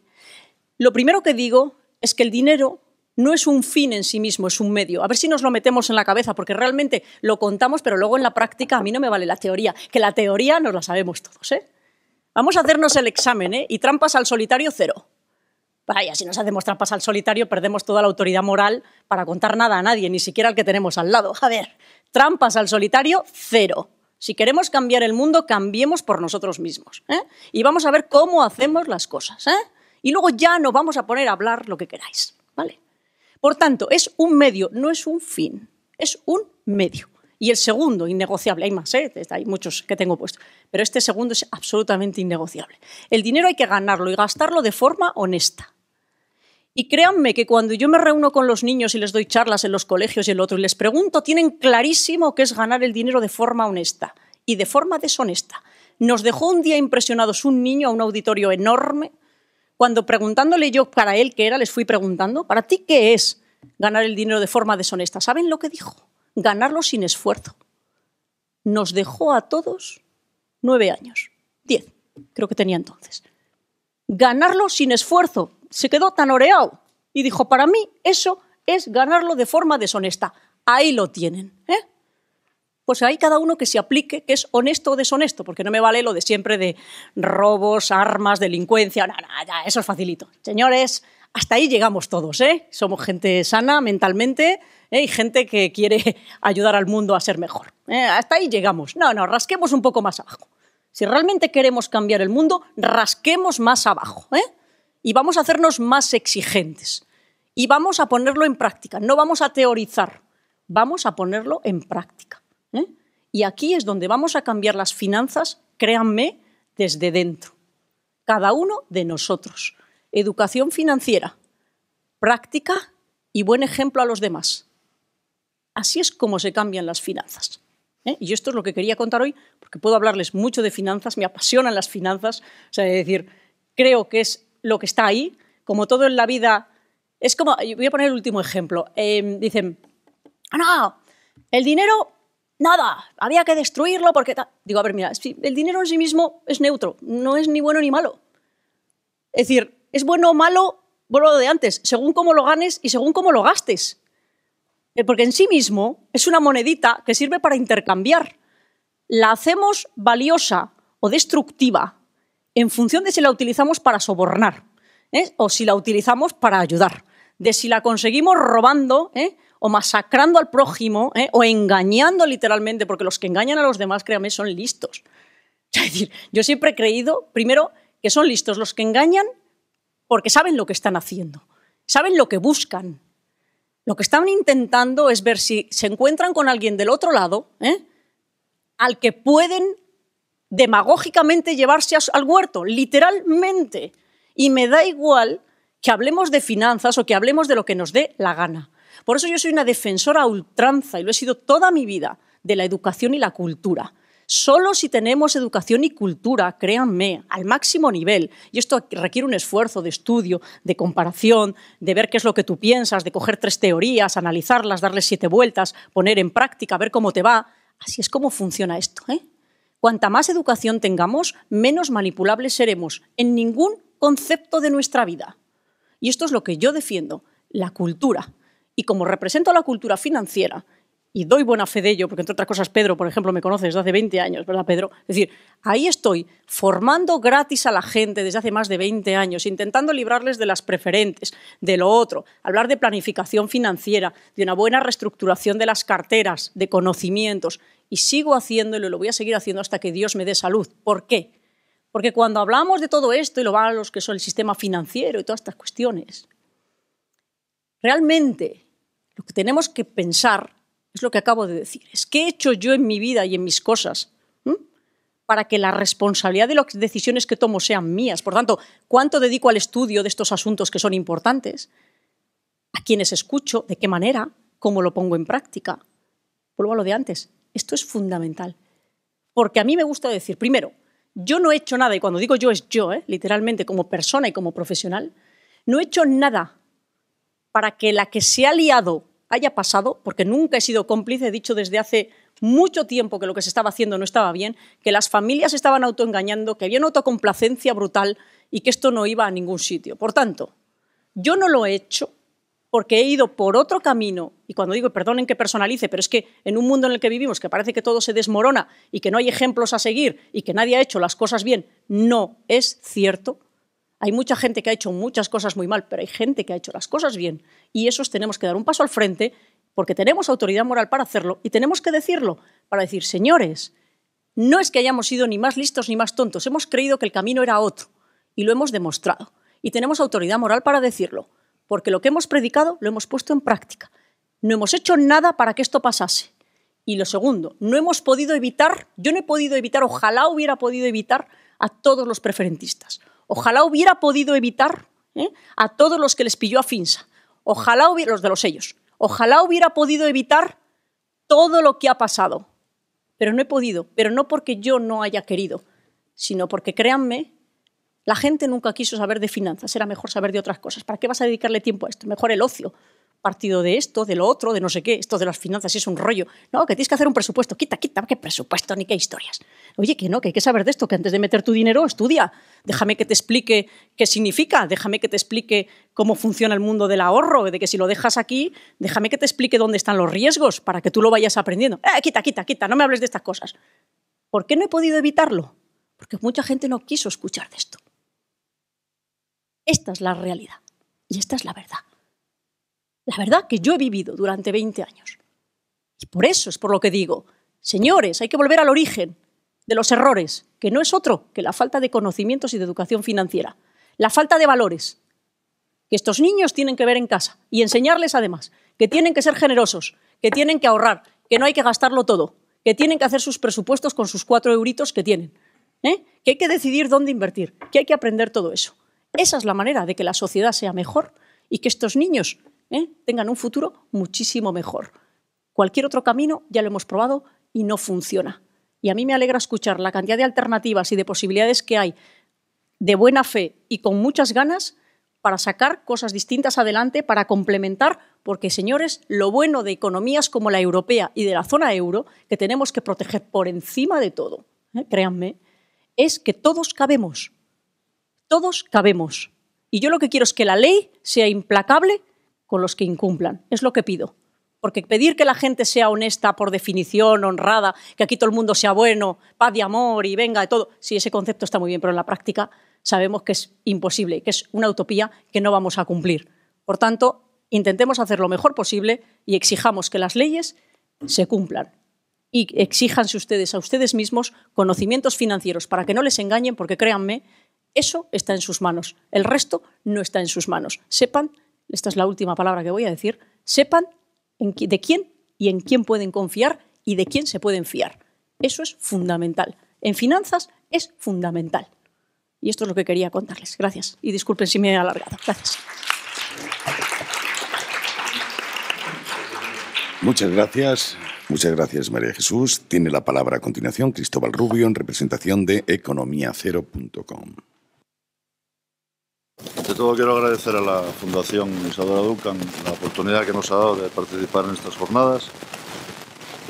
lo primero que digo es que el dinero no es un fin en sí mismo, es un medio. A ver si nos lo metemos en la cabeza, porque realmente lo contamos, pero luego en la práctica a mí no me vale la teoría, que la teoría nos la sabemos todos. ¿eh? Vamos a hacernos el examen, ¿eh? Y trampas al solitario cero. Vaya, si nos hacemos trampas al solitario, perdemos toda la autoridad moral para contar nada a nadie, ni siquiera al que tenemos al lado. A ver, trampas al solitario, cero. Si queremos cambiar el mundo, cambiemos por nosotros mismos. ¿eh? Y vamos a ver cómo hacemos las cosas. ¿eh? Y luego ya nos vamos a poner a hablar lo que queráis. ¿vale? Por tanto, es un medio, no es un fin. Es un medio. Y el segundo, innegociable, hay más, ¿eh? hay muchos que tengo puestos, pero este segundo es absolutamente innegociable. El dinero hay que ganarlo y gastarlo de forma honesta. Y créanme que cuando yo me reúno con los niños y les doy charlas en los colegios y el otro y les pregunto, tienen clarísimo que es ganar el dinero de forma honesta y de forma deshonesta. Nos dejó un día impresionados un niño a un auditorio enorme cuando preguntándole yo para él qué era, les fui preguntando, ¿para ti qué es ganar el dinero de forma deshonesta? ¿Saben lo que dijo? ganarlo sin esfuerzo. Nos dejó a todos nueve años, diez, creo que tenía entonces. Ganarlo sin esfuerzo. Se quedó tan oreado y dijo, para mí eso es ganarlo de forma deshonesta. Ahí lo tienen. ¿eh? Pues ahí cada uno que se aplique, que es honesto o deshonesto, porque no me vale lo de siempre de robos, armas, delincuencia, nada, no, eso es facilito. Señores, hasta ahí llegamos todos, ¿eh? Somos gente sana mentalmente, ¿eh? Hay gente que quiere <laughs> ayudar al mundo a ser mejor. ¿eh? Hasta ahí llegamos. No, no, rasquemos un poco más abajo. Si realmente queremos cambiar el mundo, rasquemos más abajo. ¿eh? Y vamos a hacernos más exigentes. Y vamos a ponerlo en práctica. No vamos a teorizar, vamos a ponerlo en práctica. ¿eh? Y aquí es donde vamos a cambiar las finanzas, créanme, desde dentro. Cada uno de nosotros. Educación financiera, práctica y buen ejemplo a los demás. Así es como se cambian las finanzas. ¿eh? Y esto es lo que quería contar hoy, porque puedo hablarles mucho de finanzas, me apasionan las finanzas, es decir, creo que es lo que está ahí, como todo en la vida, es como, voy a poner el último ejemplo, em, dicen, ah, no, el dinero, nada, había que destruirlo porque, digo, a ver, mira, el dinero en sí mismo es neutro, no es ni bueno ni malo. Es decir, es bueno o malo, vuelvo de antes, según cómo lo ganes y según cómo lo gastes. Eh, porque en sí mismo es una monedita que sirve para intercambiar. La hacemos valiosa o destructiva en función de si la utilizamos para sobornar ¿eh? o si la utilizamos para ayudar, de si la conseguimos robando ¿eh? o masacrando al prójimo o engañando literalmente, porque los que engañan a los demás, créame, son listos. <laughs> Es decir, yo siempre he creído, primero, que son listos los que engañan porque saben lo que están haciendo, saben lo que buscan, lo que están intentando es ver si se encuentran con alguien del otro lado, ¿eh? al que pueden demagógicamente llevarse al huerto, literalmente. Y me da igual que hablemos de finanzas o que hablemos de lo que nos dé la gana. Por eso yo soy una defensora a ultranza, y lo he sido toda mi vida, de la educación y la cultura. Solo si tenemos educación y cultura, créanme, al máximo nivel, y esto requiere un esfuerzo de estudio, de comparación, de ver qué es lo que tú piensas, de coger tres teorías, analizarlas, darles siete vueltas, poner en práctica, ver cómo te va. Así es como funciona esto. ¿eh? Cuanta más educación tengamos, menos manipulables seremos en ningún concepto de nuestra vida. Y esto es lo que yo defiendo, la cultura. Y como represento a la cultura financiera, y doy buena fe de ello, porque entre otras cosas Pedro, por ejemplo, me conoce desde hace 20 años, ¿verdad, Pedro? Es decir, ahí estoy formando gratis a la gente desde hace más de 20 años, intentando librarles de las preferentes, de lo otro, hablar de planificación financiera, de una buena reestructuración de las carteras, de conocimientos, y sigo haciéndolo y lo voy a seguir haciendo hasta que Dios me dé salud. ¿Por qué? Porque cuando hablamos de todo esto, y lo van los que son el sistema financiero y todas estas cuestiones, realmente lo que tenemos que pensar lo que acabo de decir. Es qué he hecho yo en mi vida y en mis cosas para que la responsabilidad de las decisiones que tomo sean mías. Por tanto, ¿cuánto dedico al estudio de estos asuntos que son importantes? ¿A quiénes escucho? ¿De qué manera? ¿Cómo lo pongo en práctica? Vuelvo a lo de antes. Esto es fundamental. Porque a mí me gusta decir, primero, yo no he hecho nada, y cuando digo yo es yo, ¿eh? literalmente como persona y como profesional, no he hecho nada para que la que se ha liado haya pasado, porque nunca he sido cómplice, he dicho desde hace mucho tiempo que lo que se estaba haciendo no estaba bien, que las familias estaban autoengañando, que había una autocomplacencia brutal y que esto no iba a ningún sitio. Por tanto, yo no lo he hecho porque he ido por otro camino, y cuando digo, perdonen que personalice, pero es que en un mundo en el que vivimos, que parece que todo se desmorona y que no hay ejemplos a seguir y que nadie ha hecho las cosas bien, no es cierto. Hay mucha gente que ha hecho muchas cosas muy mal, pero hay gente que ha hecho las cosas bien y esos tenemos que dar un paso al frente porque tenemos autoridad moral para hacerlo y tenemos que decirlo, para decir, señores, no es que hayamos sido ni más listos ni más tontos, hemos creído que el camino era otro y lo hemos demostrado. Y tenemos autoridad moral para decirlo, porque lo que hemos predicado lo hemos puesto en práctica. No hemos hecho nada para que esto pasase. Y lo segundo, no hemos podido evitar, yo no he podido evitar, ojalá hubiera podido evitar a todos los preferentistas. Ojalá hubiera podido evitar ¿eh? a todos los que les pilló a Finsa. Ojalá hubiera, los de los ellos. ojalá hubiera podido evitar todo lo que ha pasado. Pero no he podido, pero no porque yo no haya querido, sino porque créanme, la gente nunca quiso saber de finanzas, era mejor saber de otras cosas. ¿Para qué vas a dedicarle tiempo a esto? Mejor el ocio, partido de esto, de lo otro, de no sé qué, esto de las finanzas es un rollo. No, que tienes que hacer un presupuesto. Quita, quita, qué presupuesto ni qué historias. Oye, que no, que hay que saber de esto, que antes de meter tu dinero, estudia. Déjame que te explique qué significa, déjame que te explique cómo funciona el mundo del ahorro, de que si lo dejas aquí, déjame que te explique dónde están los riesgos para que tú lo vayas aprendiendo. Eh, quita, quita, quita, no me hables de estas cosas. ¿Por qué no he podido evitarlo? Porque mucha gente no quiso escuchar de esto. Esta es la realidad y esta es la verdad la verdad que yo he vivido durante 20 años. Y por eso es por lo que digo, señores, hay que volver al origen de los errores, que no es otro que la falta de conocimientos y de educación financiera, la falta de valores que estos niños tienen que ver en casa y enseñarles además que tienen que ser generosos, que tienen que ahorrar, que no hay que gastarlo todo, que tienen que hacer sus presupuestos con sus cuatro euritos que tienen, ¿eh? que hay que decidir dónde invertir, que hay que aprender todo eso. Esa es la manera de que la sociedad sea mejor y que estos niños ¿eh? tengan un futuro muchísimo mejor. Cualquier otro camino ya lo hemos probado y no funciona. Y a mí me alegra escuchar la cantidad de alternativas y de posibilidades que hay de buena fe y con muchas ganas para sacar cosas distintas adelante, para complementar, porque señores, lo bueno de economías como la europea y de la zona euro, que tenemos que proteger por encima de todo, ¿eh? créanme, es que todos cabemos, todos cabemos. Y yo lo que quiero es que la ley sea implacable con los que incumplan. Es lo que pido. Porque pedir que la gente sea honesta por definición, honrada, que aquí todo el mundo sea bueno, paz y amor y venga de todo, sí, ese concepto está muy bien, pero en la práctica sabemos que es imposible, que es una utopía que no vamos a cumplir. Por tanto, intentemos hacer lo mejor posible y exijamos que las leyes se cumplan. Y exíjanse ustedes a ustedes mismos conocimientos financieros para que no les engañen, porque créanme, eso está en sus manos. El resto no está en sus manos. Sepan esta es la última palabra que voy a decir, sepan de quién y en quién pueden confiar y de quién se pueden fiar. Eso es fundamental. En finanzas es fundamental. Y esto es lo que quería contarles. Gracias. Y disculpen si me he alargado. Gracias. Muchas gracias. Muchas gracias, María Jesús. Tiene la palabra a continuación Cristóbal Rubio en representación de economiacero.com. Ante todo quiero agradecer a la Fundación Isadora Ducan la oportunidad que nos ha dado de participar en estas jornadas.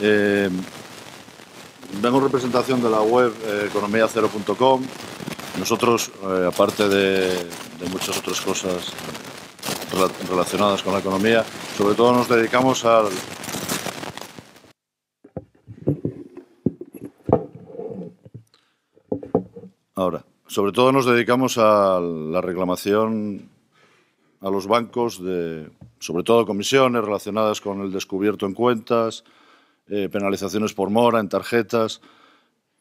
Eh, vengo en representación de la web eh, 0com Nosotros, eh, aparte de, muchas otras cosas relacionadas con la economía, sobre todo nos dedicamos al... Ahora sobre todo nos dedicamos a la reclamación a los bancos de, sobre todo comisiones relacionadas con el descubierto en cuentas, eh, penalizaciones por mora en tarjetas.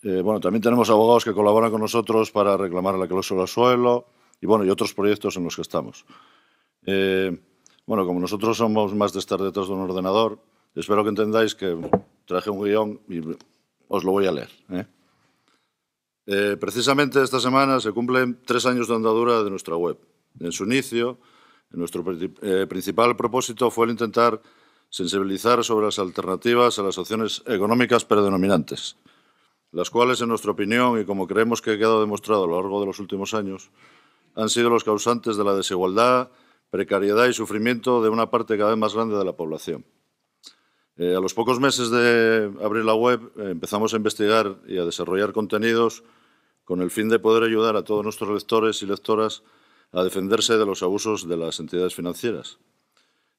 Eh, bueno, también tenemos abogados que colaboran con nosotros para reclamar la cláusula suelo y bueno, y otros proyectos en los que estamos. Eh, bueno, como nosotros somos más de estar detrás de un ordenador, espero que entendáis que traje un guión y os lo voy a leer. Eh, precisamente esta semana se cumplen tres años de andadura de nuestra web. En su inicio, nuestro eh, principal propósito fue el intentar sensibilizar sobre las alternativas a las opciones económicas predominantes, las cuales, en nuestra opinión y como creemos que ha quedado demostrado a lo largo de los últimos años, han sido los causantes de la desigualdad, precariedad y sufrimiento de una parte cada vez más grande de la población. Eh, a los pocos meses de abrir la web empezamos a investigar y a desarrollar contenidos con el fin de poder ayudar a todos nuestros lectores y lectoras a defenderse de los abusos de las entidades financieras,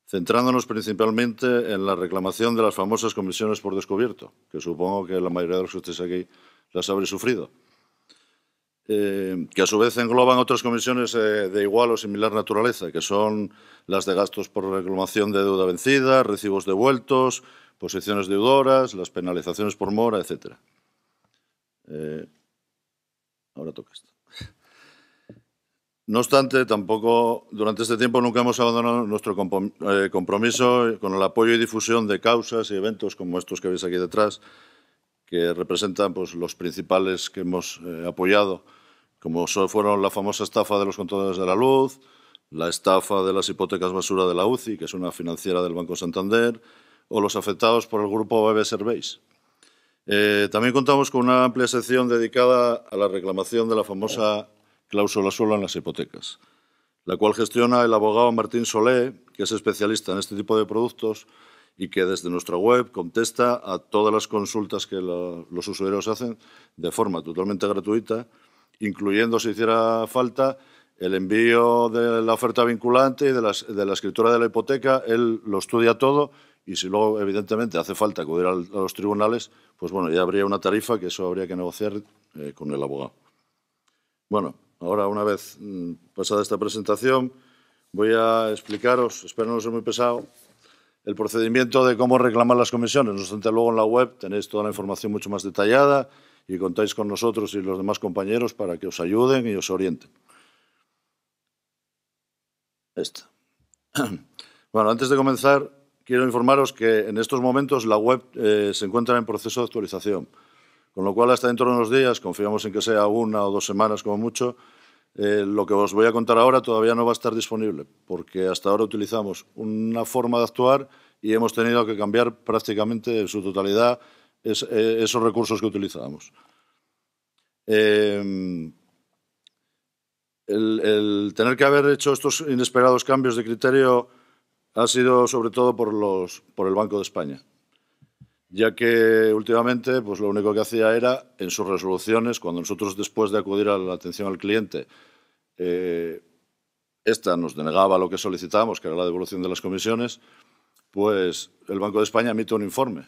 centrándonos principalmente en la reclamación de las famosas comisiones por descubierto, que supongo que la mayoría de los que ustedes aquí las habré sufrido, eh, que a su vez engloban otras comisiones eh, de igual o similar naturaleza, que son las de gastos por reclamación de deuda vencida, recibos devueltos, posiciones deudoras, las penalizaciones por mora, etc ahora toca esto. No obstante, tampoco durante este tiempo nunca hemos abandonado nuestro eh, compromiso con el apoyo y difusión de causas y eventos como estos que veis aquí detrás, que representan pues, los principales que hemos eh, apoyado, como fueron la famosa estafa de los contadores de la luz, la estafa de las hipotecas basura de la UCI, que es una financiera del Banco Santander, o los afectados por el grupo BB Serveis. Eh, también contamos con una amplia sección dedicada a la reclamación de la famosa cláusula suelo en las hipotecas, la cual gestiona el abogado Martín Solé, que es especialista en este tipo de productos y que desde nuestra web contesta a todas las consultas que los usuarios hacen de forma totalmente gratuita, incluyendo, si hiciera falta, el envío de la oferta vinculante y de la escritura de la hipoteca. Él lo estudia todo y si luego, evidentemente, hace falta acudir a los tribunales, pues bueno, ya habría una tarifa que eso habría que negociar eh, con el abogado. Bueno, ahora una vez mm, pasada esta presentación, voy a explicaros, espero no ser muy pesado, el procedimiento de cómo reclamar las comisiones. No obstante, luego en la web tenéis toda la información mucho más detallada y contáis con nosotros y los demás compañeros para que os ayuden y os orienten. <clears throat> Bueno, antes de comenzar, quiero informaros que en estos momentos la web eh, se encuentra en proceso de actualización, con lo cual hasta dentro de unos días, confiamos en que sea una o dos semanas como mucho, eh, lo que os voy a contar ahora todavía no va a estar disponible, porque hasta ahora utilizamos una forma de actuar y hemos tenido que cambiar prácticamente en su totalidad eh, esos recursos que utilizábamos. el, tener que haber hecho estos inesperados cambios de criterio ha sido sobre todo por, los, por el Banco de España, ya que últimamente pues, lo único que hacía era, en sus resoluciones, cuando nosotros después de acudir a la atención al cliente, ésta eh, esta nos denegaba lo que solicitábamos, que era la devolución de las comisiones, pues el Banco de España emite un informe.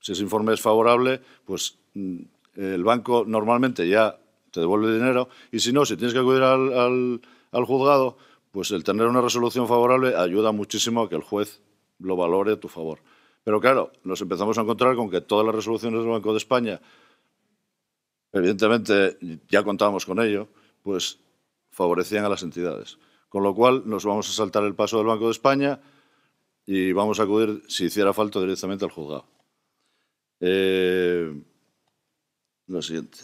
Si ese informe es favorable, pues mm, el banco normalmente ya te devuelve dinero y si no, si tienes que acudir al juzgado, pues el tener una resolución favorable ayuda muchísimo a que el juez lo valore a tu favor. Pero claro, nos empezamos a encontrar con que todas las resoluciones del Banco de España, evidentemente ya contábamos con ello, pues favorecían a las entidades. Con lo cual nos vamos a saltar el paso del Banco de España y vamos a acudir, si hiciera falta, directamente al juzgado. Eh, lo siguiente.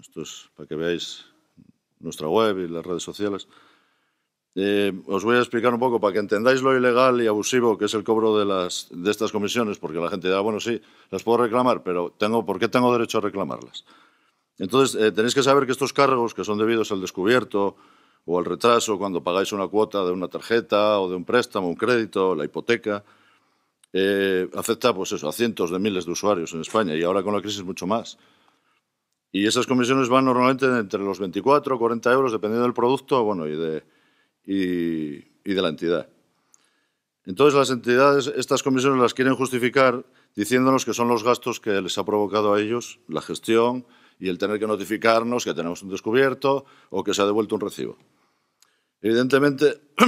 esto es para que veáis nuestra web y las redes sociales. Eh, os voy a explicar un poco para que entendáis lo ilegal y abusivo que es el cobro de, las, de estas comisiones, porque la gente dirá, bueno, sí, las puedo reclamar, pero tengo, ¿por qué tengo derecho a reclamarlas? Entonces, eh, tenéis que saber que estos cargos, que son debidos al descubierto o al retraso cuando pagáis una cuota de una tarjeta o de un préstamo, un crédito, la hipoteca, eh, afecta pues eso, a cientos de miles de usuarios en España y ahora con la crisis mucho más. Y esas comisiones van normalmente entre los 24 o 40 euros, dependiendo del producto bueno, y de y, de la entidad. Entonces las entidades, estas comisiones las quieren justificar diciéndonos que son los gastos que les ha provocado a ellos la gestión y el tener que notificarnos que tenemos un descubierto o que se ha devuelto un recibo. Evidentemente, <clears throat>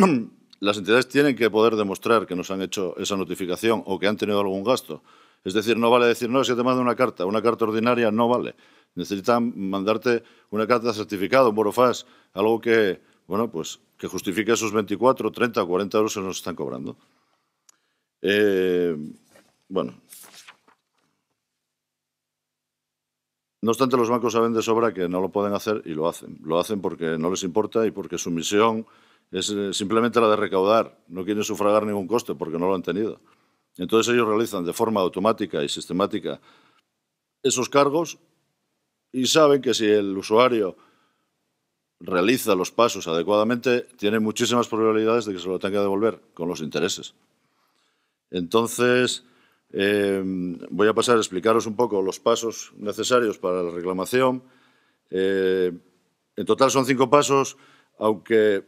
las entidades tienen que poder demostrar que nos han hecho esa notificación o que han tenido algún gasto. Es decir, no vale decir, no, es te mando una carta, una carta ordinaria no vale. Necesitan mandarte una carta certificada, un algo que, bueno, pues que justifique esos 24, 30 o 40 euros que nos están cobrando. Eh, bueno. No obstante, los bancos saben de sobra que no lo pueden hacer y lo hacen. Lo hacen porque no les importa y porque su misión es eh, simplemente la de recaudar. No quieren sufragar ningún coste porque no lo han tenido. Entonces ellos realizan de forma automática y sistemática esos cargos y saben que si el usuario realiza los pasos adecuadamente, tiene muchísimas probabilidades de que se lo tenga que devolver con los intereses. Entonces, eh, voy a pasar a explicaros un poco los pasos necesarios para la reclamación. Eh, en total son cinco pasos, aunque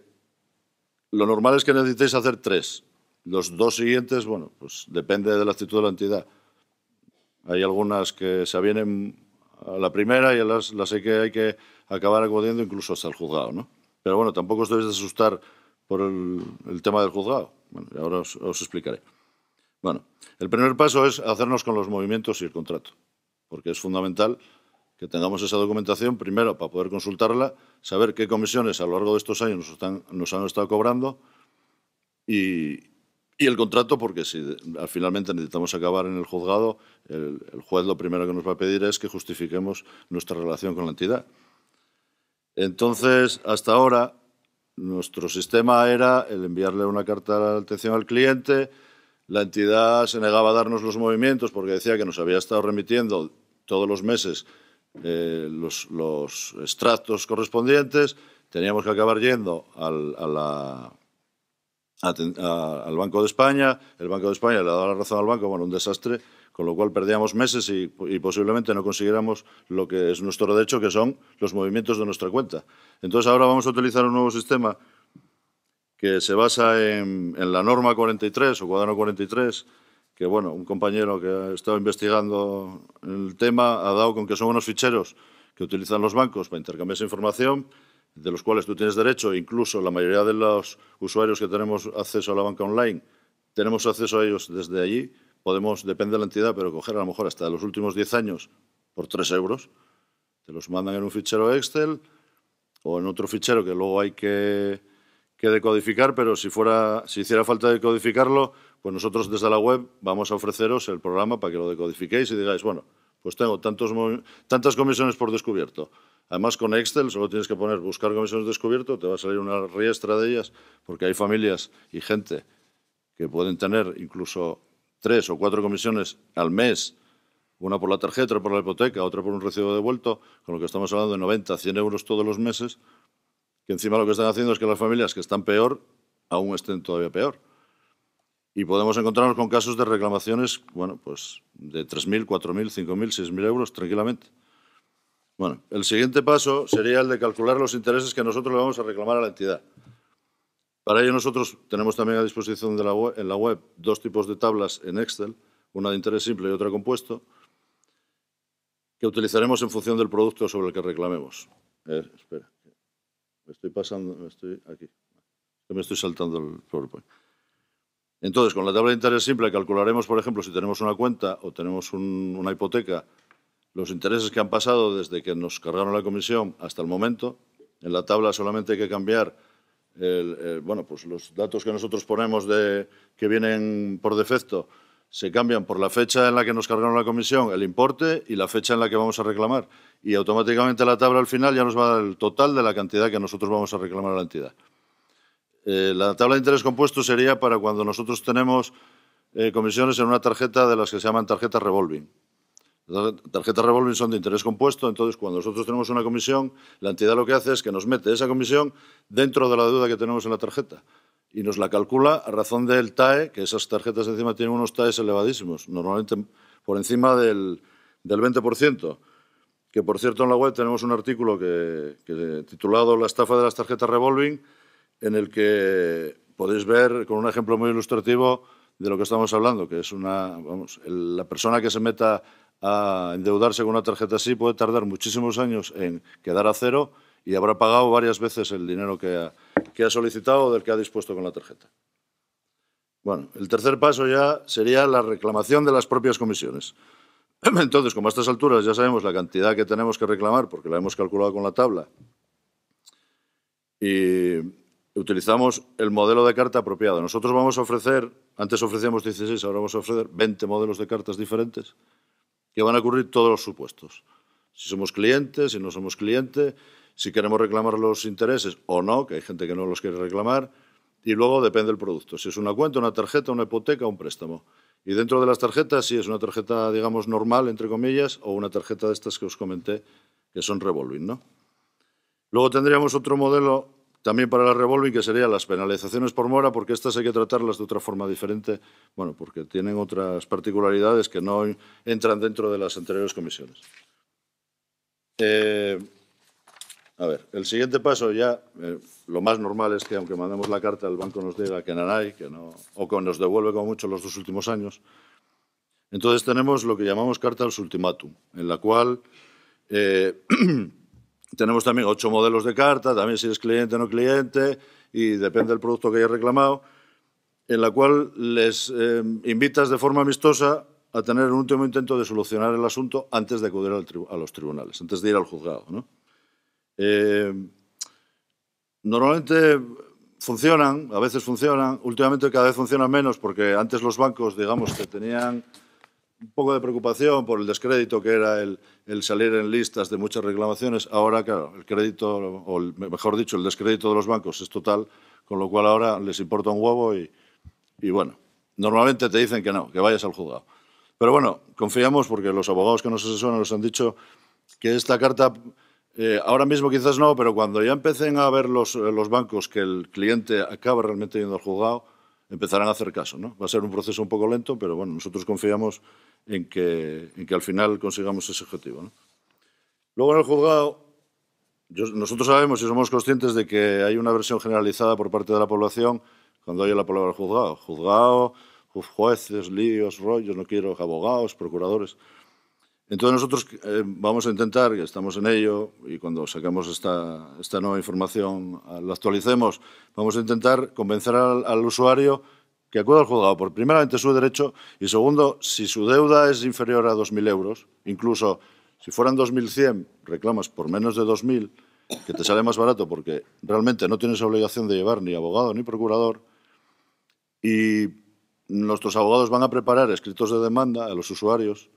lo normal es que necesitéis hacer tres. Los dos siguientes, bueno, pues depende de la actitud de la entidad. Hay algunas que se avienen la primera y a las, que hay que acabar acudiendo incluso hasta el juzgado, ¿no? Pero bueno, tampoco os debéis de asustar por el, tema del juzgado. Bueno, ahora os, explicaré. Bueno, el primer paso es hacernos con los movimientos y el contrato, porque es fundamental que tengamos esa documentación, primero para poder consultarla, saber qué comisiones a lo largo de estos años nos, nos han estado cobrando y, y el contrato, porque si finalmente necesitamos acabar en el juzgado, el, juez lo primero que nos va a pedir es que justifiquemos nuestra relación con la entidad. Entonces, hasta ahora, nuestro sistema era el enviarle una carta de atención al cliente, la entidad se negaba a darnos los movimientos porque decía que nos había estado remitiendo todos los meses eh, los, extractos correspondientes, teníamos que acabar yendo a la al Banco de España, el Banco de España le ha dado la razón al banco, bueno, un desastre, con lo cual perdíamos meses y, posiblemente no consiguiéramos lo que es nuestro derecho, que son los movimientos de nuestra cuenta. Entonces ahora vamos a utilizar un nuevo sistema que se basa en, la norma 43 o cuaderno 43, que bueno, un compañero que ha estado investigando el tema ha dado con que son unos ficheros que utilizan los bancos para intercambiar esa información de los cuales tú tienes derecho, incluso la mayoría de los usuarios que tenemos acceso a la banca online, tenemos acceso a ellos desde allí, podemos, depende de la entidad, pero coger a lo mejor hasta los últimos 10 años por 3 euros, te los mandan en un fichero Excel o en otro fichero que luego hay que, que decodificar, pero si, fuera, si hiciera falta decodificarlo, pues nosotros desde la web vamos a ofreceros el programa para que lo decodifiquéis y digáis, bueno, pues tengo tantos, tantas comisiones por descubierto, Además, con Excel solo tienes que poner buscar comisiones descubierto, te va a salir una riestra de ellas, porque hay familias y gente que pueden tener incluso tres o cuatro comisiones al mes, una por la tarjeta, otra por la hipoteca, otra por un recibo devuelto, con lo que estamos hablando de 90, 100 euros todos los meses, que encima lo que están haciendo es que las familias que están peor aún estén todavía peor. Y podemos encontrarnos con casos de reclamaciones, bueno, pues de 3.000, 4.000, 5.000, 6.000 euros tranquilamente. Bueno, el siguiente paso sería el de calcular los intereses que nosotros le vamos a reclamar a la entidad. Para ello nosotros tenemos también a disposición de la web, en la web dos tipos de tablas en Excel, una de interés simple y otra compuesto, que utilizaremos en función del producto sobre el que reclamemos. Eh, espera, me estoy pasando, me estoy aquí, me estoy saltando el PowerPoint. Entonces, con la tabla de interés simple calcularemos, por ejemplo, si tenemos una cuenta o tenemos una hipoteca los intereses que han pasado desde que nos cargaron la comisión hasta el momento, en la tabla solamente hay que cambiar bueno, pues los datos que nosotros ponemos de, que vienen por defecto se cambian por la fecha en la que nos cargaron la comisión, el importe y la fecha en la que vamos a reclamar. Y automáticamente la tabla al final ya nos va a dar el total de la cantidad que nosotros vamos a reclamar a la entidad. Eh, la tabla de interés compuesto sería para cuando nosotros tenemos eh, comisiones en una tarjeta de las que se llaman tarjetas revolving. Las tarjetas revolving son de interés compuesto, entonces cuando nosotros tenemos una comisión, la entidad lo que hace es que nos mete esa comisión dentro de la deuda que tenemos en la tarjeta y nos la calcula a razón del TAE, que esas tarjetas encima tienen unos TAEs elevadísimos, normalmente por encima del, 20%. Que por cierto en la web tenemos un artículo que, titulado La estafa de las tarjetas revolving, en el que podéis ver con un ejemplo muy ilustrativo de lo que estamos hablando, que es una, la persona que se meta a endeudarse con una tarjeta así puede tardar muchísimos años en quedar a cero y habrá pagado varias veces el dinero que ha, solicitado o del que ha dispuesto con la tarjeta. Bueno, el tercer paso ya sería la reclamación de las propias comisiones. <clears throat> Entonces, como a estas alturas ya sabemos la cantidad que tenemos que reclamar, porque la hemos calculado con la tabla, y utilizamos el modelo de carta apropiado. Nosotros vamos a ofrecer, antes ofrecíamos 16, ahora vamos a ofrecer 20 modelos de cartas diferentes que van a ocurrir todos los supuestos. Si somos clientes, si no somos clientes, si queremos reclamar los intereses o no, que hay gente que no los quiere reclamar, y luego depende del producto, si es una cuenta, una tarjeta, una hipoteca, un préstamo. Y dentro de las tarjetas, si es una tarjeta, digamos, normal, entre comillas, o una tarjeta de estas que os comenté, que son revolving, ¿no? Luego tendríamos otro modelo también para la revolving, que serían las penalizaciones por mora, porque estas hay que tratarlas de otra forma diferente, bueno, porque tienen otras particularidades que no entran dentro de las anteriores comisiones. Eh, a ver, el siguiente paso ya, eh, lo más normal es que aunque mandemos la carta, el banco nos diga que hay, que no, o que nos devuelve como mucho los dos últimos años. Entonces tenemos lo que llamamos carta al ultimátum, en la cual... Eh, <clears throat> tenemos también ocho modelos de carta, también si eres cliente o no cliente, y depende del producto que hayas reclamado, en la cual les eh, invitas de forma amistosa a tener un último intento de solucionar el asunto antes de acudir a los tribunales, antes de ir al juzgado. Eh, normalmente funcionan, a veces funcionan, últimamente cada vez funcionan menos porque antes los bancos, digamos, que tenían un poco de preocupación por el descrédito que era el, salir en listas de muchas reclamaciones. Ahora, claro, el crédito, o mejor dicho, el descrédito de los bancos es total, con lo cual ahora les importa un huevo y, bueno, normalmente te dicen que no, que vayas al juzgado. Pero bueno, confiamos porque los abogados que nos asesoran nos han dicho que esta carta, eh, ahora mismo quizás no, pero cuando ya empecen a ver eh, los bancos que el cliente acaba realmente yendo al juzgado, empezarán a hacer caso. ¿no? Va a ser un proceso un poco lento, pero bueno, nosotros confiamos en que, en que al final consigamos ese objetivo. Luego en el juzgado, nosotros sabemos y somos conscientes de que hay una versión generalizada por parte de la población cuando oye la palabra juzgado. Juzgado, jueces, líos, rollos, no quiero, abogados, procuradores. Entonces nosotros eh, vamos a intentar, y estamos en ello, y cuando saquemos esta, nueva información, ah, la actualicemos, vamos a intentar convencer al, usuario que acuda al juzgado por primeramente su derecho y segundo, si su deuda es inferior a 2.000 euros, incluso si fueran 2.100, reclamas por menos de 2.000, que te sale más barato porque realmente no tienes obligación de llevar ni abogado ni procurador y nuestros abogados van a preparar escritos de demanda a los usuarios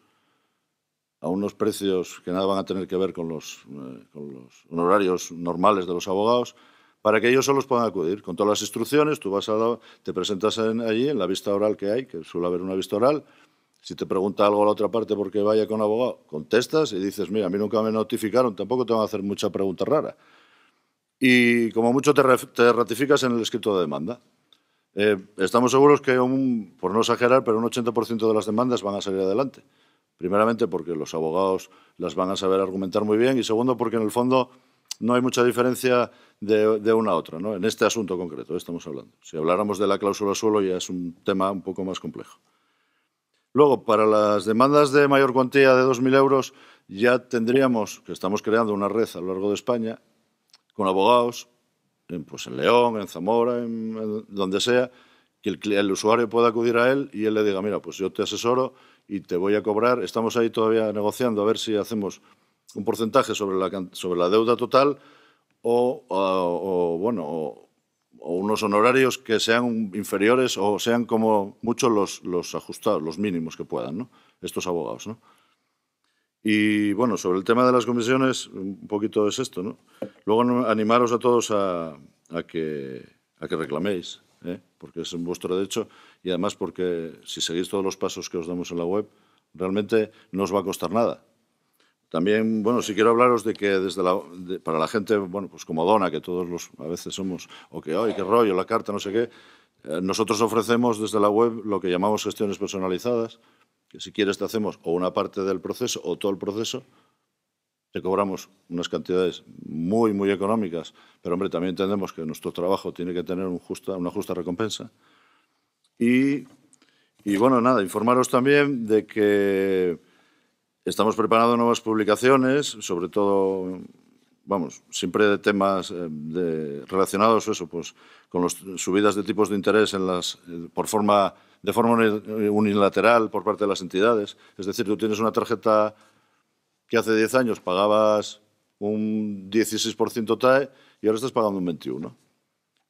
a unos precios que nada van a tener que ver eh, con los, honorarios normales de los abogados, para que ellos solos puedan acudir. Con todas las instrucciones, tú vas a te presentas allí en la vista oral que hay, que suele haber una vista oral. Si te pregunta algo a la otra parte porque vaya con abogado, contestas y dices, mira, a mí nunca me notificaron, tampoco te van a hacer mucha pregunta rara. Y como mucho te, ratificas en el escrito de demanda. Eh, estamos seguros que, por no exagerar, pero un 80% de las demandas van a salir adelante. Primeramente porque los abogados las van a saber argumentar muy bien y segundo porque en el fondo no hay mucha diferencia de, una a otra, en este asunto concreto estamos hablando. Si habláramos de la cláusula suelo ya es un tema un poco más complejo. Luego, para las demandas de mayor cuantía de 2.000 euros, ya tendríamos, que estamos creando una red a lo largo de España, con abogados, en, pues en León, en Zamora, en, donde sea, que el usuario pueda acudir a él y él le diga, mira, pues yo te asesoro y te voy a cobrar. Estamos ahí todavía negociando a ver si hacemos un porcentaje sobre la, sobre la deuda total o, bueno, o, unos honorarios que sean inferiores o sean como mucho los, los ajustados, los mínimos que puedan, ¿no? estos abogados. ¿no? Y bueno, sobre el tema de las comisiones, un poquito es esto. ¿no? Luego animaros a todos a, a que, a que reclaméis. ¿eh? porque es en vuestro derecho y además porque si seguís todos los pasos que os damos en la web, realmente no os va a costar nada. También, bueno, si quiero hablaros de que para la gente, bueno, pues como dona, que todos los, a veces somos, o que, hoy, qué rollo, la carta, no sé qué, eh, nosotros ofrecemos desde la web lo que llamamos gestiones personalizadas, que si quieres te hacemos o una parte del proceso o todo el proceso, te cobramos unas cantidades muy, muy económicas, pero hombre, también entendemos que nuestro trabajo tiene que tener una justa recompensa. Y, bueno, nada, informaros también de que estamos preparando nuevas publicaciones, sobre todo, vamos, siempre de temas eh, relacionados eso, pues, con las subidas de tipos de interés en las, por de forma unilateral por parte de las entidades. Es decir, tú tienes una tarjeta que hace 10 años pagabas un 16% TAE y ahora estás pagando un 21%.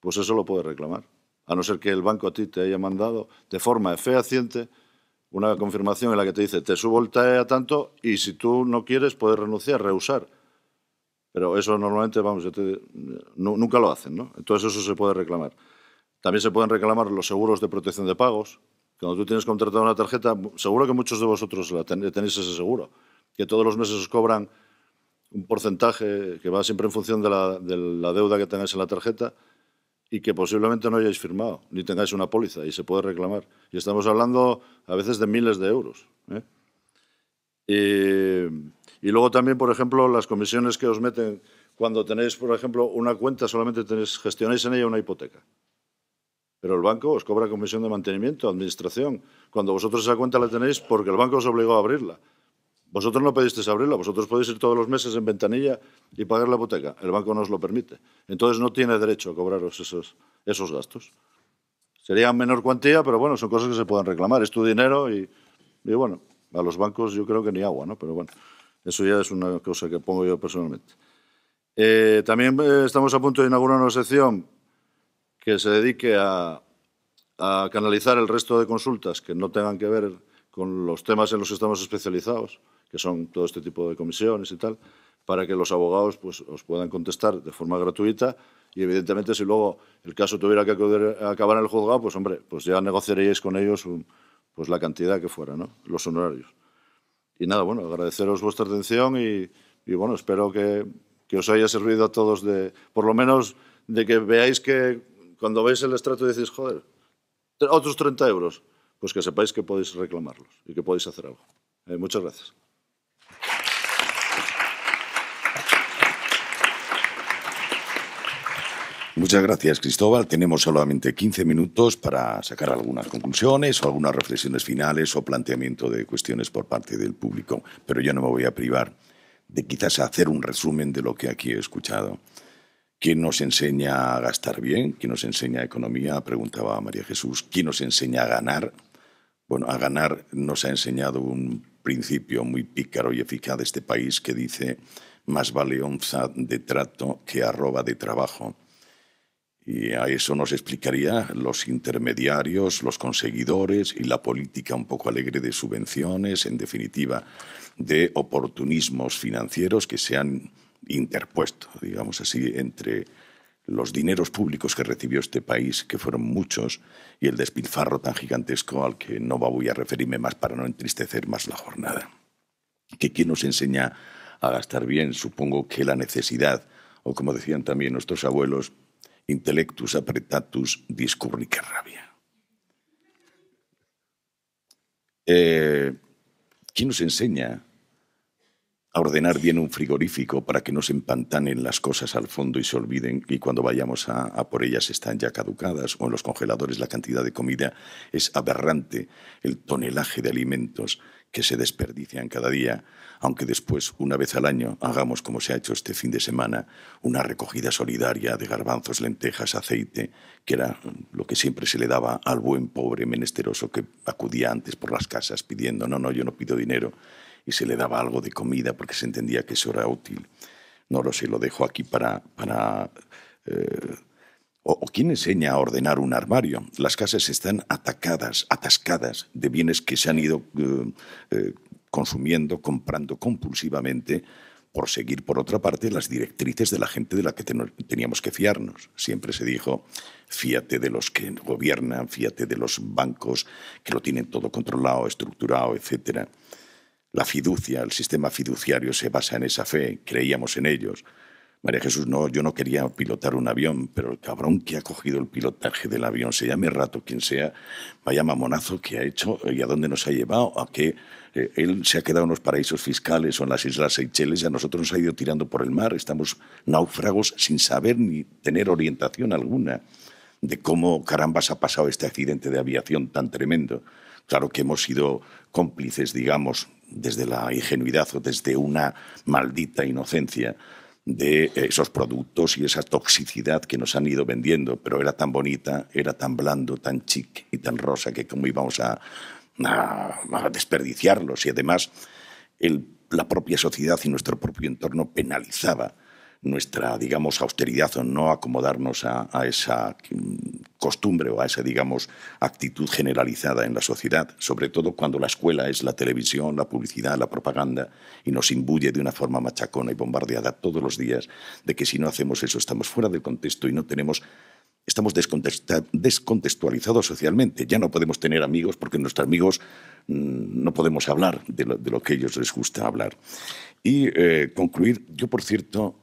Pues eso lo puedes reclamar, a no ser que el banco a ti te haya mandado de forma fehaciente una confirmación en la que te dice te subo el TAE a tanto y si tú no quieres puedes renunciar, rehusar. Pero eso normalmente, vamos, nunca lo hacen, ¿no? Entonces eso se puede reclamar. También se pueden reclamar los seguros de protección de pagos. Cuando tú tienes contratado una tarjeta, seguro que muchos de vosotros tenéis ese seguro que todos los meses os cobran un porcentaje que va siempre en función de la, deuda que tengáis en la tarjeta y que posiblemente no hayáis firmado, ni tengáis una póliza y se puede reclamar. Y estamos hablando a veces de miles de euros. ¿eh? Y, luego también, por ejemplo, las comisiones que os meten cuando tenéis, por ejemplo, una cuenta, solamente tenéis, gestionáis en ella una hipoteca. Pero el banco os cobra comisión de mantenimiento, administración, cuando vosotros esa cuenta la tenéis porque el banco os obligó a abrirla. Vosotros no pedisteis abrirla, vosotros podéis ir todos los meses en ventanilla y pagar la hipoteca. El banco no os lo permite. Entonces no tiene derecho a cobraros esos, esos gastos. Sería menor cuantía, pero bueno, son cosas que se pueden reclamar. Es tu dinero y, bueno, a los bancos yo creo que ni agua, ¿no? Pero bueno, eso ya es una cosa que pongo yo personalmente. Eh, también eh, estamos a punto de inaugurar una sección que se dedique a canalizar el resto de consultas que no tengan que ver con los temas en los que estamos especializados, que son todo este tipo de comisiones y tal, para que los abogados pues, os puedan contestar de forma gratuita y evidentemente si luego el caso tuviera que acabar en el juzgado, pues hombre, pues ya negociaríais con ellos pues la cantidad que fuera, ¿no? Los honorarios. Y nada, bueno, agradeceros vuestra atención y, bueno, espero que, que, os haya servido a todos de, por lo menos, de que veáis que cuando veis el estrato decís, joder, otros 30 euros pues que sepáis que podéis reclamarlos y que podéis hacer algo. Eh, muchas gracias. Muchas gracias, Cristóbal. Tenemos solamente 15 minutos para sacar algunas conclusiones o algunas reflexiones finales o planteamiento de cuestiones por parte del público. Pero yo no me voy a privar de quizás hacer un resumen de lo que aquí he escuchado. ¿Quién nos enseña a gastar bien? ¿Quién nos enseña economía? Preguntaba María Jesús. ¿Quién nos enseña a ganar? Bueno, a ganar nos ha enseñado un principio muy pícaro y eficaz de este país que dice más vale onza de trato que arroba de trabajo. Y a eso nos explicaría los intermediarios, los conseguidores y la política un poco alegre de subvenciones, en definitiva, de oportunismos financieros que se han interpuesto, digamos así, entre los dineros públicos que recibió este país, que fueron muchos, y el despilfarro tan gigantesco al que no voy a referirme más para no entristecer más la jornada. Que nos enseña a gastar bien, supongo que la necesidad, o como decían también nuestros abuelos, intellectus apretatus discurrique rabia. Eh, ¿Quién nos enseña a ordenar bien un frigorífico para que no se empantanen las cosas al fondo y se olviden y cuando vayamos a, a, por ellas están ya caducadas o en los congeladores la cantidad de comida es aberrante el tonelaje de alimentos que se desperdician cada día, aunque después una vez al año hagamos como se ha hecho este fin de semana una recogida solidaria de garbanzos, lentejas, aceite, que era lo que siempre se le daba al buen pobre menesteroso que acudía antes por las casas pidiendo, no, no, yo no pido dinero y se le daba algo de comida porque se entendía que eso era útil. No lo sé, lo dejo aquí para... para eh, o, quién enseña a ordenar un armario? Las casas están atacadas, atascadas de bienes que se han ido eh, eh, consumiendo, comprando compulsivamente por seguir, por otra parte, las directrices de la gente de la que teníamos que fiarnos. Siempre se dijo, fíate de los que gobiernan, fíate de los bancos que lo tienen todo controlado, estructurado, etcétera. La fiducia, el sistema fiduciario se basa en esa fe, creíamos en ellos. María Jesús, no, yo no quería pilotar un avión, pero el cabrón que ha cogido el pilotaje del avión, se llame Rato, quien sea, vaya mamonazo que ha hecho y a dónde nos ha llevado, a que eh, él se ha quedado en los paraísos fiscales o en las Islas Seychelles y a nosotros nos ha ido tirando por el mar, estamos náufragos sin saber ni tener orientación alguna de cómo carambas ha pasado este accidente de aviación tan tremendo. Claro que hemos sido cómplices, digamos, desde la ingenuidad o desde una maldita inocencia de esos productos y esa toxicidad que nos han ido vendiendo, pero era tan bonita, era tan blando, tan chic y tan rosa que como íbamos a, desperdiciarlos y además la propia sociedad y nuestro propio entorno penalizaba nuestra, digamos, austeridad o no acomodarnos a, esa mm, costumbre o a esa, digamos, actitud generalizada en la sociedad, sobre todo cuando la escuela es la televisión, la publicidad, la propaganda, y nos imbuye de una forma machacona y bombardeada todos los días de que si no hacemos eso estamos fuera del contexto y no tenemos estamos descontextualizados socialmente. Ya no podemos tener amigos porque nuestros amigos mm, no podemos hablar de lo, que ellos les gusta hablar. Y eh, concluir, yo por cierto,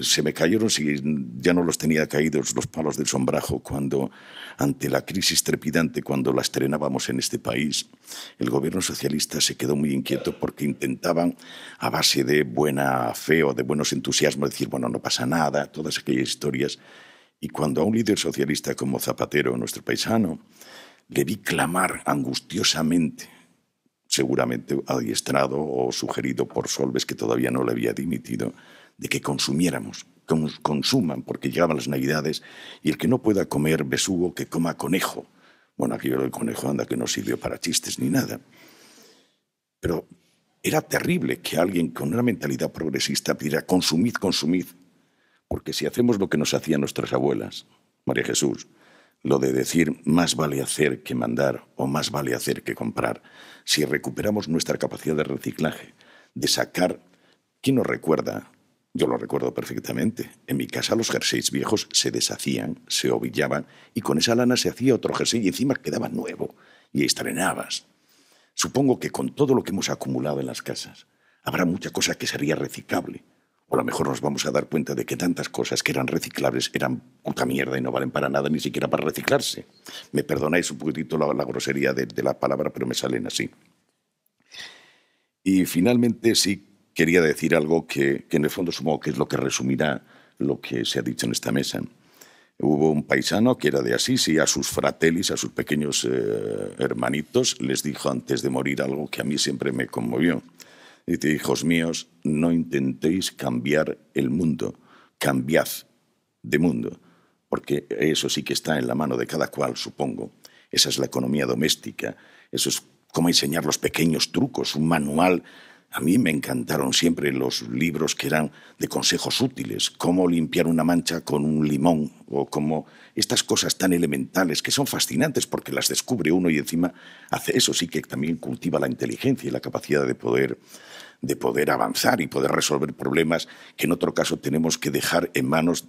se me cayeron, si ya no los tenía caídos los palos del sombrajo, cuando, ante la crisis trepidante, cuando la estrenábamos en este país, el gobierno socialista se quedó muy inquieto porque intentaban, a base de buena fe o de buenos entusiasmos, decir, bueno, no pasa nada, todas aquellas historias. Y cuando a un líder socialista como Zapatero, nuestro paisano, le vi clamar angustiosamente, seguramente adiestrado o sugerido por Solves, que todavía no le había dimitido, de que consumiéramos, que nos consuman, porque llegaban las navidades, y el que no pueda comer besugo, que coma conejo. Bueno, aquello el conejo anda que no sirvió para chistes ni nada. Pero era terrible que alguien con una mentalidad progresista pidiera consumid, consumid, porque si hacemos lo que nos hacían nuestras abuelas, María Jesús, lo de decir más vale hacer que mandar o más vale hacer que comprar, si recuperamos nuestra capacidad de reciclaje, de sacar, ¿quién nos recuerda yo lo recuerdo perfectamente. En mi casa los jerseys viejos se deshacían, se ovillaban y con esa lana se hacía otro jersey y encima quedaba nuevo y estrenabas. Supongo que con todo lo que hemos acumulado en las casas habrá mucha cosa que sería reciclable. O a lo mejor nos vamos a dar cuenta de que tantas cosas que eran reciclables eran puta mierda y no valen para nada ni siquiera para reciclarse. Me perdonáis un poquitito la, grosería de, de la palabra, pero me salen así. Y finalmente sí quería decir algo que, en el fondo supongo que es lo que resumirá lo que se ha dicho en esta mesa. Hubo un paisano que era de Asís y a sus fratelis, a sus pequeños eh, hermanitos, les dijo antes de morir algo que a mí siempre me conmovió. Dice, hijos míos, no intentéis cambiar el mundo, cambiad de mundo, porque eso sí que está en la mano de cada cual, supongo. Esa es la economía doméstica, eso es cómo enseñar los pequeños trucos, un manual a mí me encantaron siempre los libros que eran de consejos útiles, cómo limpiar una mancha con un limón o cómo estas cosas tan elementales que son fascinantes porque las descubre uno y encima hace eso sí que también cultiva la inteligencia y la capacidad de poder de poder avanzar y poder resolver problemas que en otro caso tenemos que dejar en manos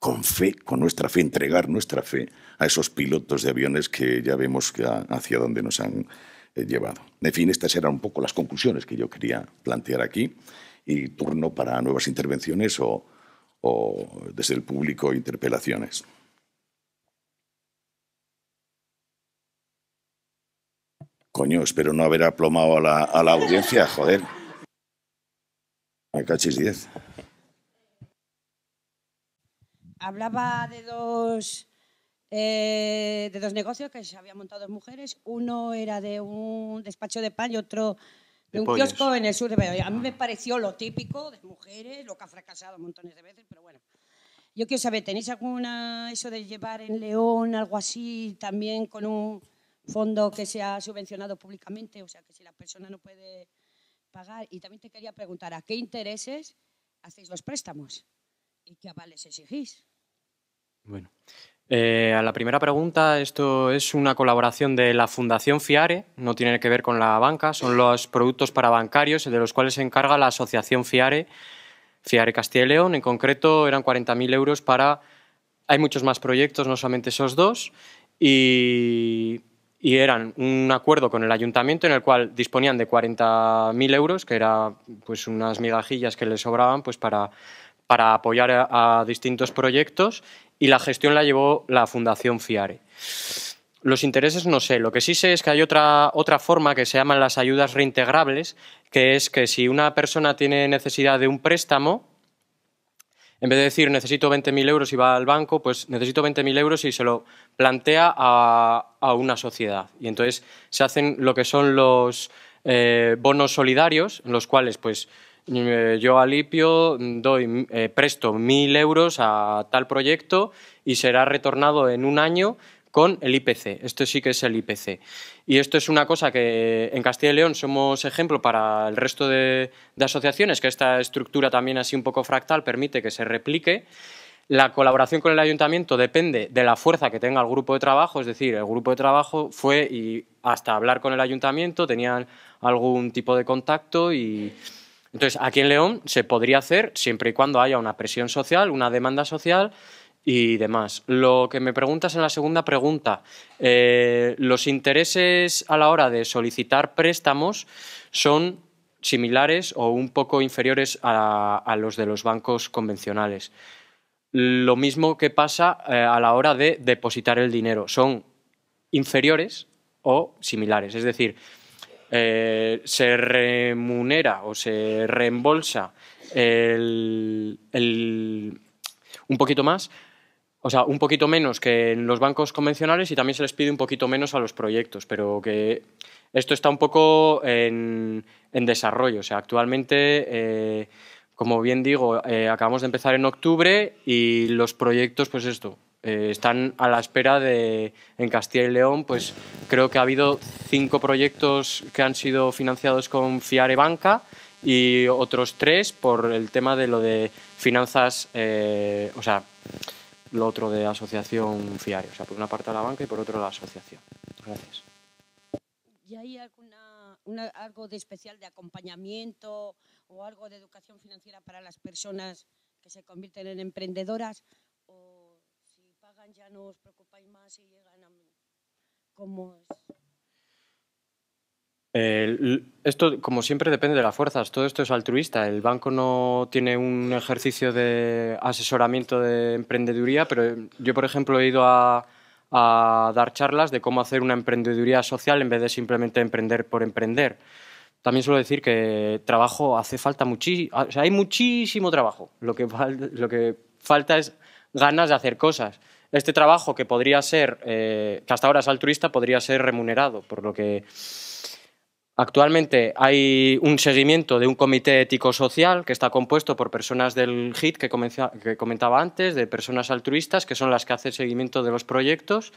con fe, con nuestra fe, entregar nuestra fe a esos pilotos de aviones que ya vemos hacia dónde nos han eh, llevado. En fin, estas eran un poco las conclusiones que yo quería plantear aquí y turno para nuevas intervenciones o, desde el público interpelaciones. Coño, espero no haber aplomado a la, a la audiencia, joder. cachis 10. Hablaba de dos eh, de dos negocios que se habían montado dos mujeres. Uno era de un despacho de pan y otro de, un kiosco en el sur de A mí me pareció lo típico de mujeres, lo que ha fracasado montones de veces, pero bueno. Yo quiero saber, ¿tenéis alguna, eso de llevar en León algo así también con un fondo que se ha subvencionado públicamente? O sea, que si la persona no puede pagar. Y también te quería preguntar, ¿a qué intereses hacéis los préstamos? ¿Y qué avales exigís? Bueno, eh, a la primera pregunta, esto es una colaboración de la Fundación FIARE, no tiene que ver con la banca, son los productos para bancarios de los cuales se encarga la Asociación FIARE, FIARE Castilla y León. En concreto, eran 40.000 euros para. Hay muchos más proyectos, no solamente esos dos, y, eran un acuerdo con el ayuntamiento en el cual disponían de 40.000 euros, que eran pues unas migajillas que les sobraban pues para para apoyar a, distintos proyectos y la gestión la llevó la Fundación FIARE. Los intereses no sé, lo que sí sé es que hay otra, otra forma que se llaman las ayudas reintegrables, que es que si una persona tiene necesidad de un préstamo, en vez de decir necesito 20.000 euros y va al banco, pues necesito 20.000 euros y se lo plantea a, una sociedad. Y entonces se hacen lo que son los eh, bonos solidarios, en los cuales pues eh, yo a Lipio doy, eh, presto mil euros a tal proyecto y será retornado en un año con el IPC. Esto sí que es el IPC. Y esto es una cosa que en Castilla y León somos ejemplo para el resto de, de asociaciones, que esta estructura también así un poco fractal permite que se replique. La colaboración con el ayuntamiento depende de la fuerza que tenga el grupo de trabajo, es decir, el grupo de trabajo fue y hasta hablar con el ayuntamiento tenían algún tipo de contacto y... Entonces, aquí en León se podría hacer siempre y cuando haya una presión social, una demanda social y demás. Lo que me preguntas en la segunda pregunta, eh, los intereses a la hora de solicitar préstamos son similares o un poco inferiores a, los de los bancos convencionales. Lo mismo que pasa eh, a la hora de depositar el dinero, son inferiores o similares. Es decir, eh, se remunera o se reembolsa un poquito más, o sea, un poquito menos que en los bancos convencionales y también se les pide un poquito menos a los proyectos, pero que esto está un poco en, desarrollo. O sea, actualmente, eh, como bien digo, eh, acabamos de empezar en octubre y los proyectos, pues esto, eh, están a la espera de, en Castilla y León, pues creo que ha habido cinco proyectos que han sido financiados con Fiare Banca y otros tres por el tema de lo de finanzas, eh, o sea, lo otro de asociación Fiare, o sea, por una parte la banca y por otro la asociación. Gracias. ¿Y hay algo de especial de acompañamiento o algo de educación financiera para las personas que se convierten en emprendedoras ya no os preocupáis más y llegan a ¿Cómo es? esto, como siempre, depende de las fuerzas. Todo esto es altruista. El banco no tiene un ejercicio de asesoramiento de emprendeduría, pero yo, por ejemplo, he ido a, dar charlas de cómo hacer una emprendeduría social en vez de simplemente emprender por emprender. También suelo decir que trabajo hace falta muchísimo, hay muchísimo trabajo. Lo que, lo que falta es ganas de hacer cosas este trabajo que podría ser, eh, que hasta ahora es altruista, podría ser remunerado, por lo que actualmente hay un seguimiento de un comité ético-social que está compuesto por personas del HIT que, comentaba antes, de personas altruistas, que son las que hacen seguimiento de los proyectos,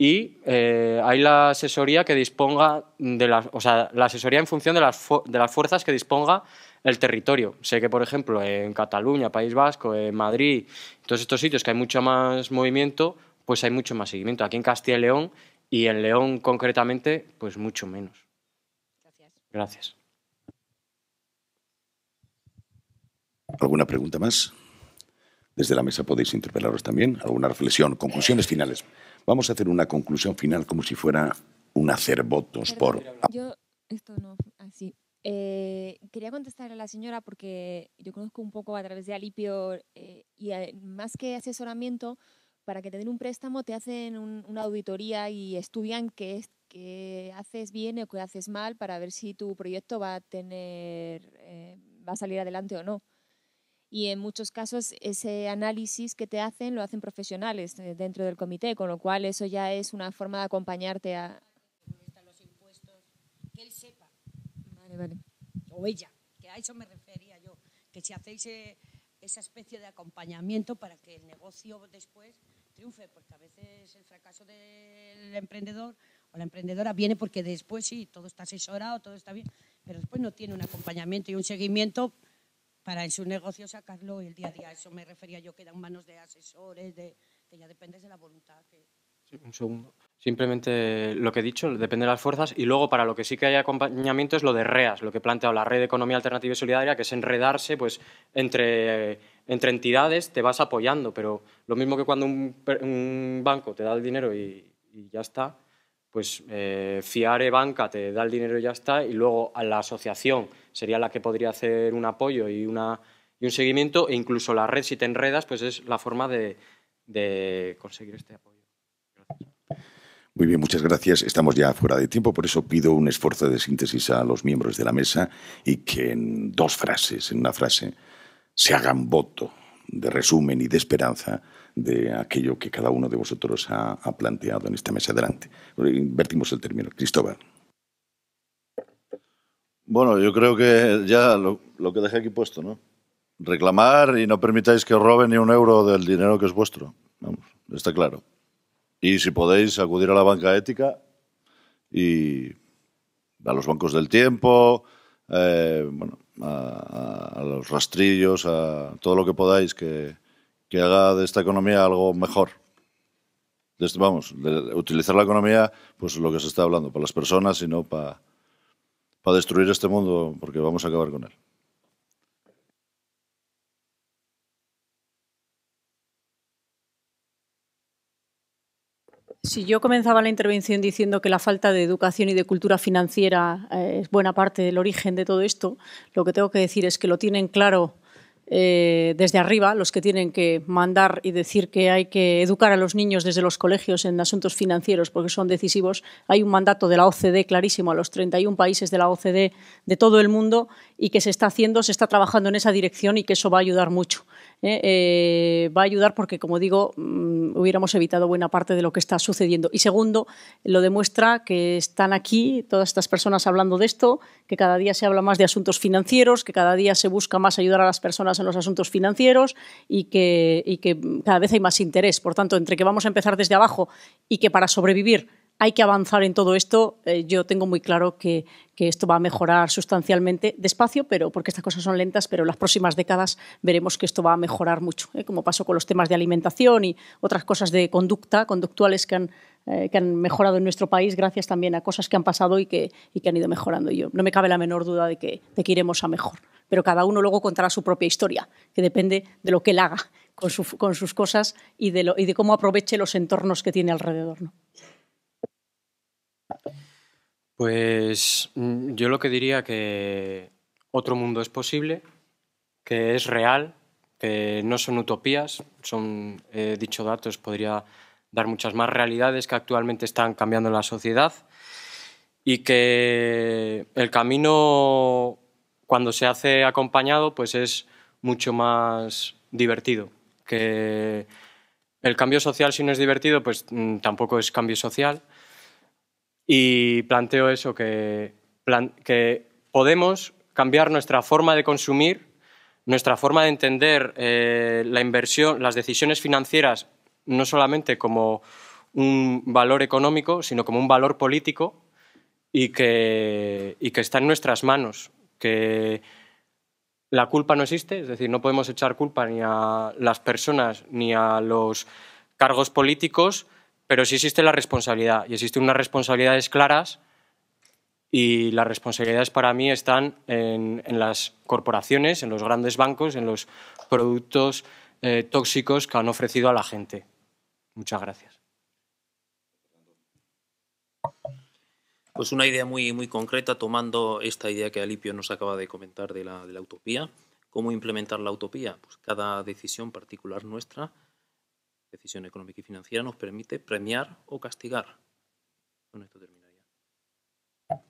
y eh, hay la asesoría que disponga de la, o sea, la asesoría en función de las, de las fuerzas que disponga el territorio. Sé que, por ejemplo, en Cataluña, País Vasco, en Madrid, todos estos sitios que hay mucho más movimiento, pues hay mucho más seguimiento. Aquí en Castilla y León y en León concretamente, pues mucho menos. Gracias. Gracias. ¿Alguna pregunta más? Desde la mesa podéis interpelaros también. ¿Alguna reflexión? Conclusiones finales. Vamos a hacer una conclusión final como si fuera un hacer votos por... Yo, esto no, así. Eh, quería contestar a la señora porque yo conozco un poco a través de Alipio eh, y más que asesoramiento, para que te den un préstamo te hacen una auditoría y estudian qué, es, qué haces bien o qué haces mal para ver si tu proyecto va a, tener, eh, va a salir adelante o no. Y en muchos casos ese análisis que te hacen lo hacen profesionales dentro del comité, con lo cual eso ya es una forma de acompañarte a... los impuestos, que o ella, que a eso me refería yo, que si hacéis eh, esa especie de acompañamiento para que el negocio después triunfe, porque a veces el fracaso del emprendedor o la emprendedora viene porque después sí, todo está asesorado, todo está bien, pero después no tiene un acompañamiento y un seguimiento para en su negocio sacarlo el día a día. A eso me refería yo, que en manos de asesores, de, que ya depende de la voluntad que, un segundo. Simplemente lo que he dicho, depende de las fuerzas. Y luego, para lo que sí que hay acompañamiento es lo de REAS, lo que plantea la Red de Economía Alternativa y Solidaria, que es enredarse pues, entre, entidades, te vas apoyando. Pero lo mismo que cuando un, banco te da el dinero y, ya está, pues eh, Fiare Banca te da el dinero y ya está. Y luego a la asociación sería la que podría hacer un apoyo y, una, y un seguimiento. E incluso la red, si te enredas, pues es la forma de conseguir este apoyo. Muy bien, muchas gracias. Estamos ya fuera de tiempo, por eso pido un esfuerzo de síntesis a los miembros de la mesa y que en dos frases, en una frase, se hagan voto de resumen y de esperanza de aquello que cada uno de vosotros ha, planteado en esta mesa. Adelante. Invertimos el término. Cristóbal. Bueno, yo creo que ya lo, que dejé aquí puesto, ¿no? Reclamar y no permitáis que os roben ni un euro del dinero que es vuestro. Vamos, está claro. Y si podéis, acudir a la banca ética y a los bancos del tiempo, eh, a, los rastrillos, a todo lo que podáis que, haga de esta economía algo mejor. Este, vamos, utilizar la economía, pues lo que se está hablando, para las personas y no para destruir este mundo, porque vamos a acabar con él. Si yo comenzaba la intervención diciendo que la falta de educación y de cultura financiera eh, es buena parte del origen de todo esto, lo que tengo que decir es que lo tienen claro eh, desde arriba, los que tienen que mandar y decir que hay que educar a los niños desde los colegios en asuntos financieros porque son decisivos. Hay un mandato de la OCDE clarísimo a los 31 países de la OCDE de todo el mundo y que se está haciendo, se está trabajando en esa dirección y que eso va a ayudar mucho. ¿eh? Eh, va a ayudar porque, como digo, mm, hubiéramos evitado buena parte de lo que está sucediendo. Y segundo, lo demuestra que están aquí todas estas personas hablando de esto, que cada día se habla más de asuntos financieros, que cada día se busca más ayudar a las personas en los asuntos financieros y y que cada vez hay más interés. Por tanto, entre que vamos a empezar desde abajo y que para sobrevivir hay que avanzar en todo esto. Eh, yo tengo muy claro que, esto va a mejorar sustancialmente, despacio, pero porque estas cosas son lentas, pero en las próximas décadas veremos que esto va a mejorar mucho, ¿eh? como pasó con los temas de alimentación y otras cosas de conducta, conductuales que han, eh, mejorado en nuestro país gracias también a cosas que han pasado y que, han ido mejorando. Yo no me cabe la menor duda de que, que iremos a mejor, pero cada uno luego contará su propia historia, que depende de lo que él haga con, sus cosas y de, y de cómo aproveche los entornos que tiene alrededor. ¿no? Pues mm, yo lo que diría que otro mundo es posible, que es real, que no son utopías, son, dicho datos, podría dar muchas más realidades que actualmente están cambiando la sociedad y que el camino, cuando se hace acompañado, pues es mucho más divertido, que el cambio social si no es divertido, pues mm, tampoco es cambio social y planteo eso, que, podemos cambiar nuestra forma de consumir, nuestra forma de entender eh, la inversión, las decisiones financieras, no solamente como un valor económico, sino como un valor político y que está en nuestras manos, que la culpa no existe, es decir, no podemos echar culpa ni a las personas ni a los cargos políticos, pero sí existe la responsabilidad y existen unas responsabilidades claras y las responsabilidades para mí están en, las corporaciones, en los grandes bancos, en los productos eh, tóxicos que han ofrecido a la gente. Muchas gracias. Pues una idea muy, muy concreta, tomando esta idea que Alipio nos acaba de comentar de de la utopía. ¿Cómo implementar la utopía? Pues cada decisión particular nuestra decisión económica y financiera nos permite premiar o castigar. Con esto terminaría.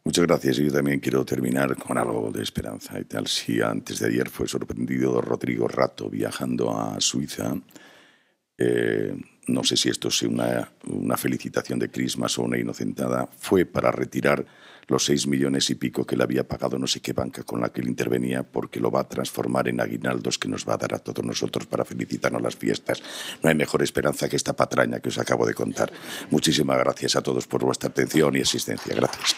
Muchas gracias. Yo también quiero terminar con algo de esperanza y tal. Si antes de ayer fue sorprendido Rodrigo Rato viajando a Suiza, eh, no sé si esto es una, una felicitación de Christmas o una inocentada, fue para retirar los seis millones y pico que le había pagado no sé qué banca con la que él intervenía, porque lo va a transformar en aguinaldos que nos va a dar a todos nosotros para felicitarnos las fiestas. No hay mejor esperanza que esta patraña que os acabo de contar. Muchísimas gracias a todos por vuestra atención y asistencia. Gracias.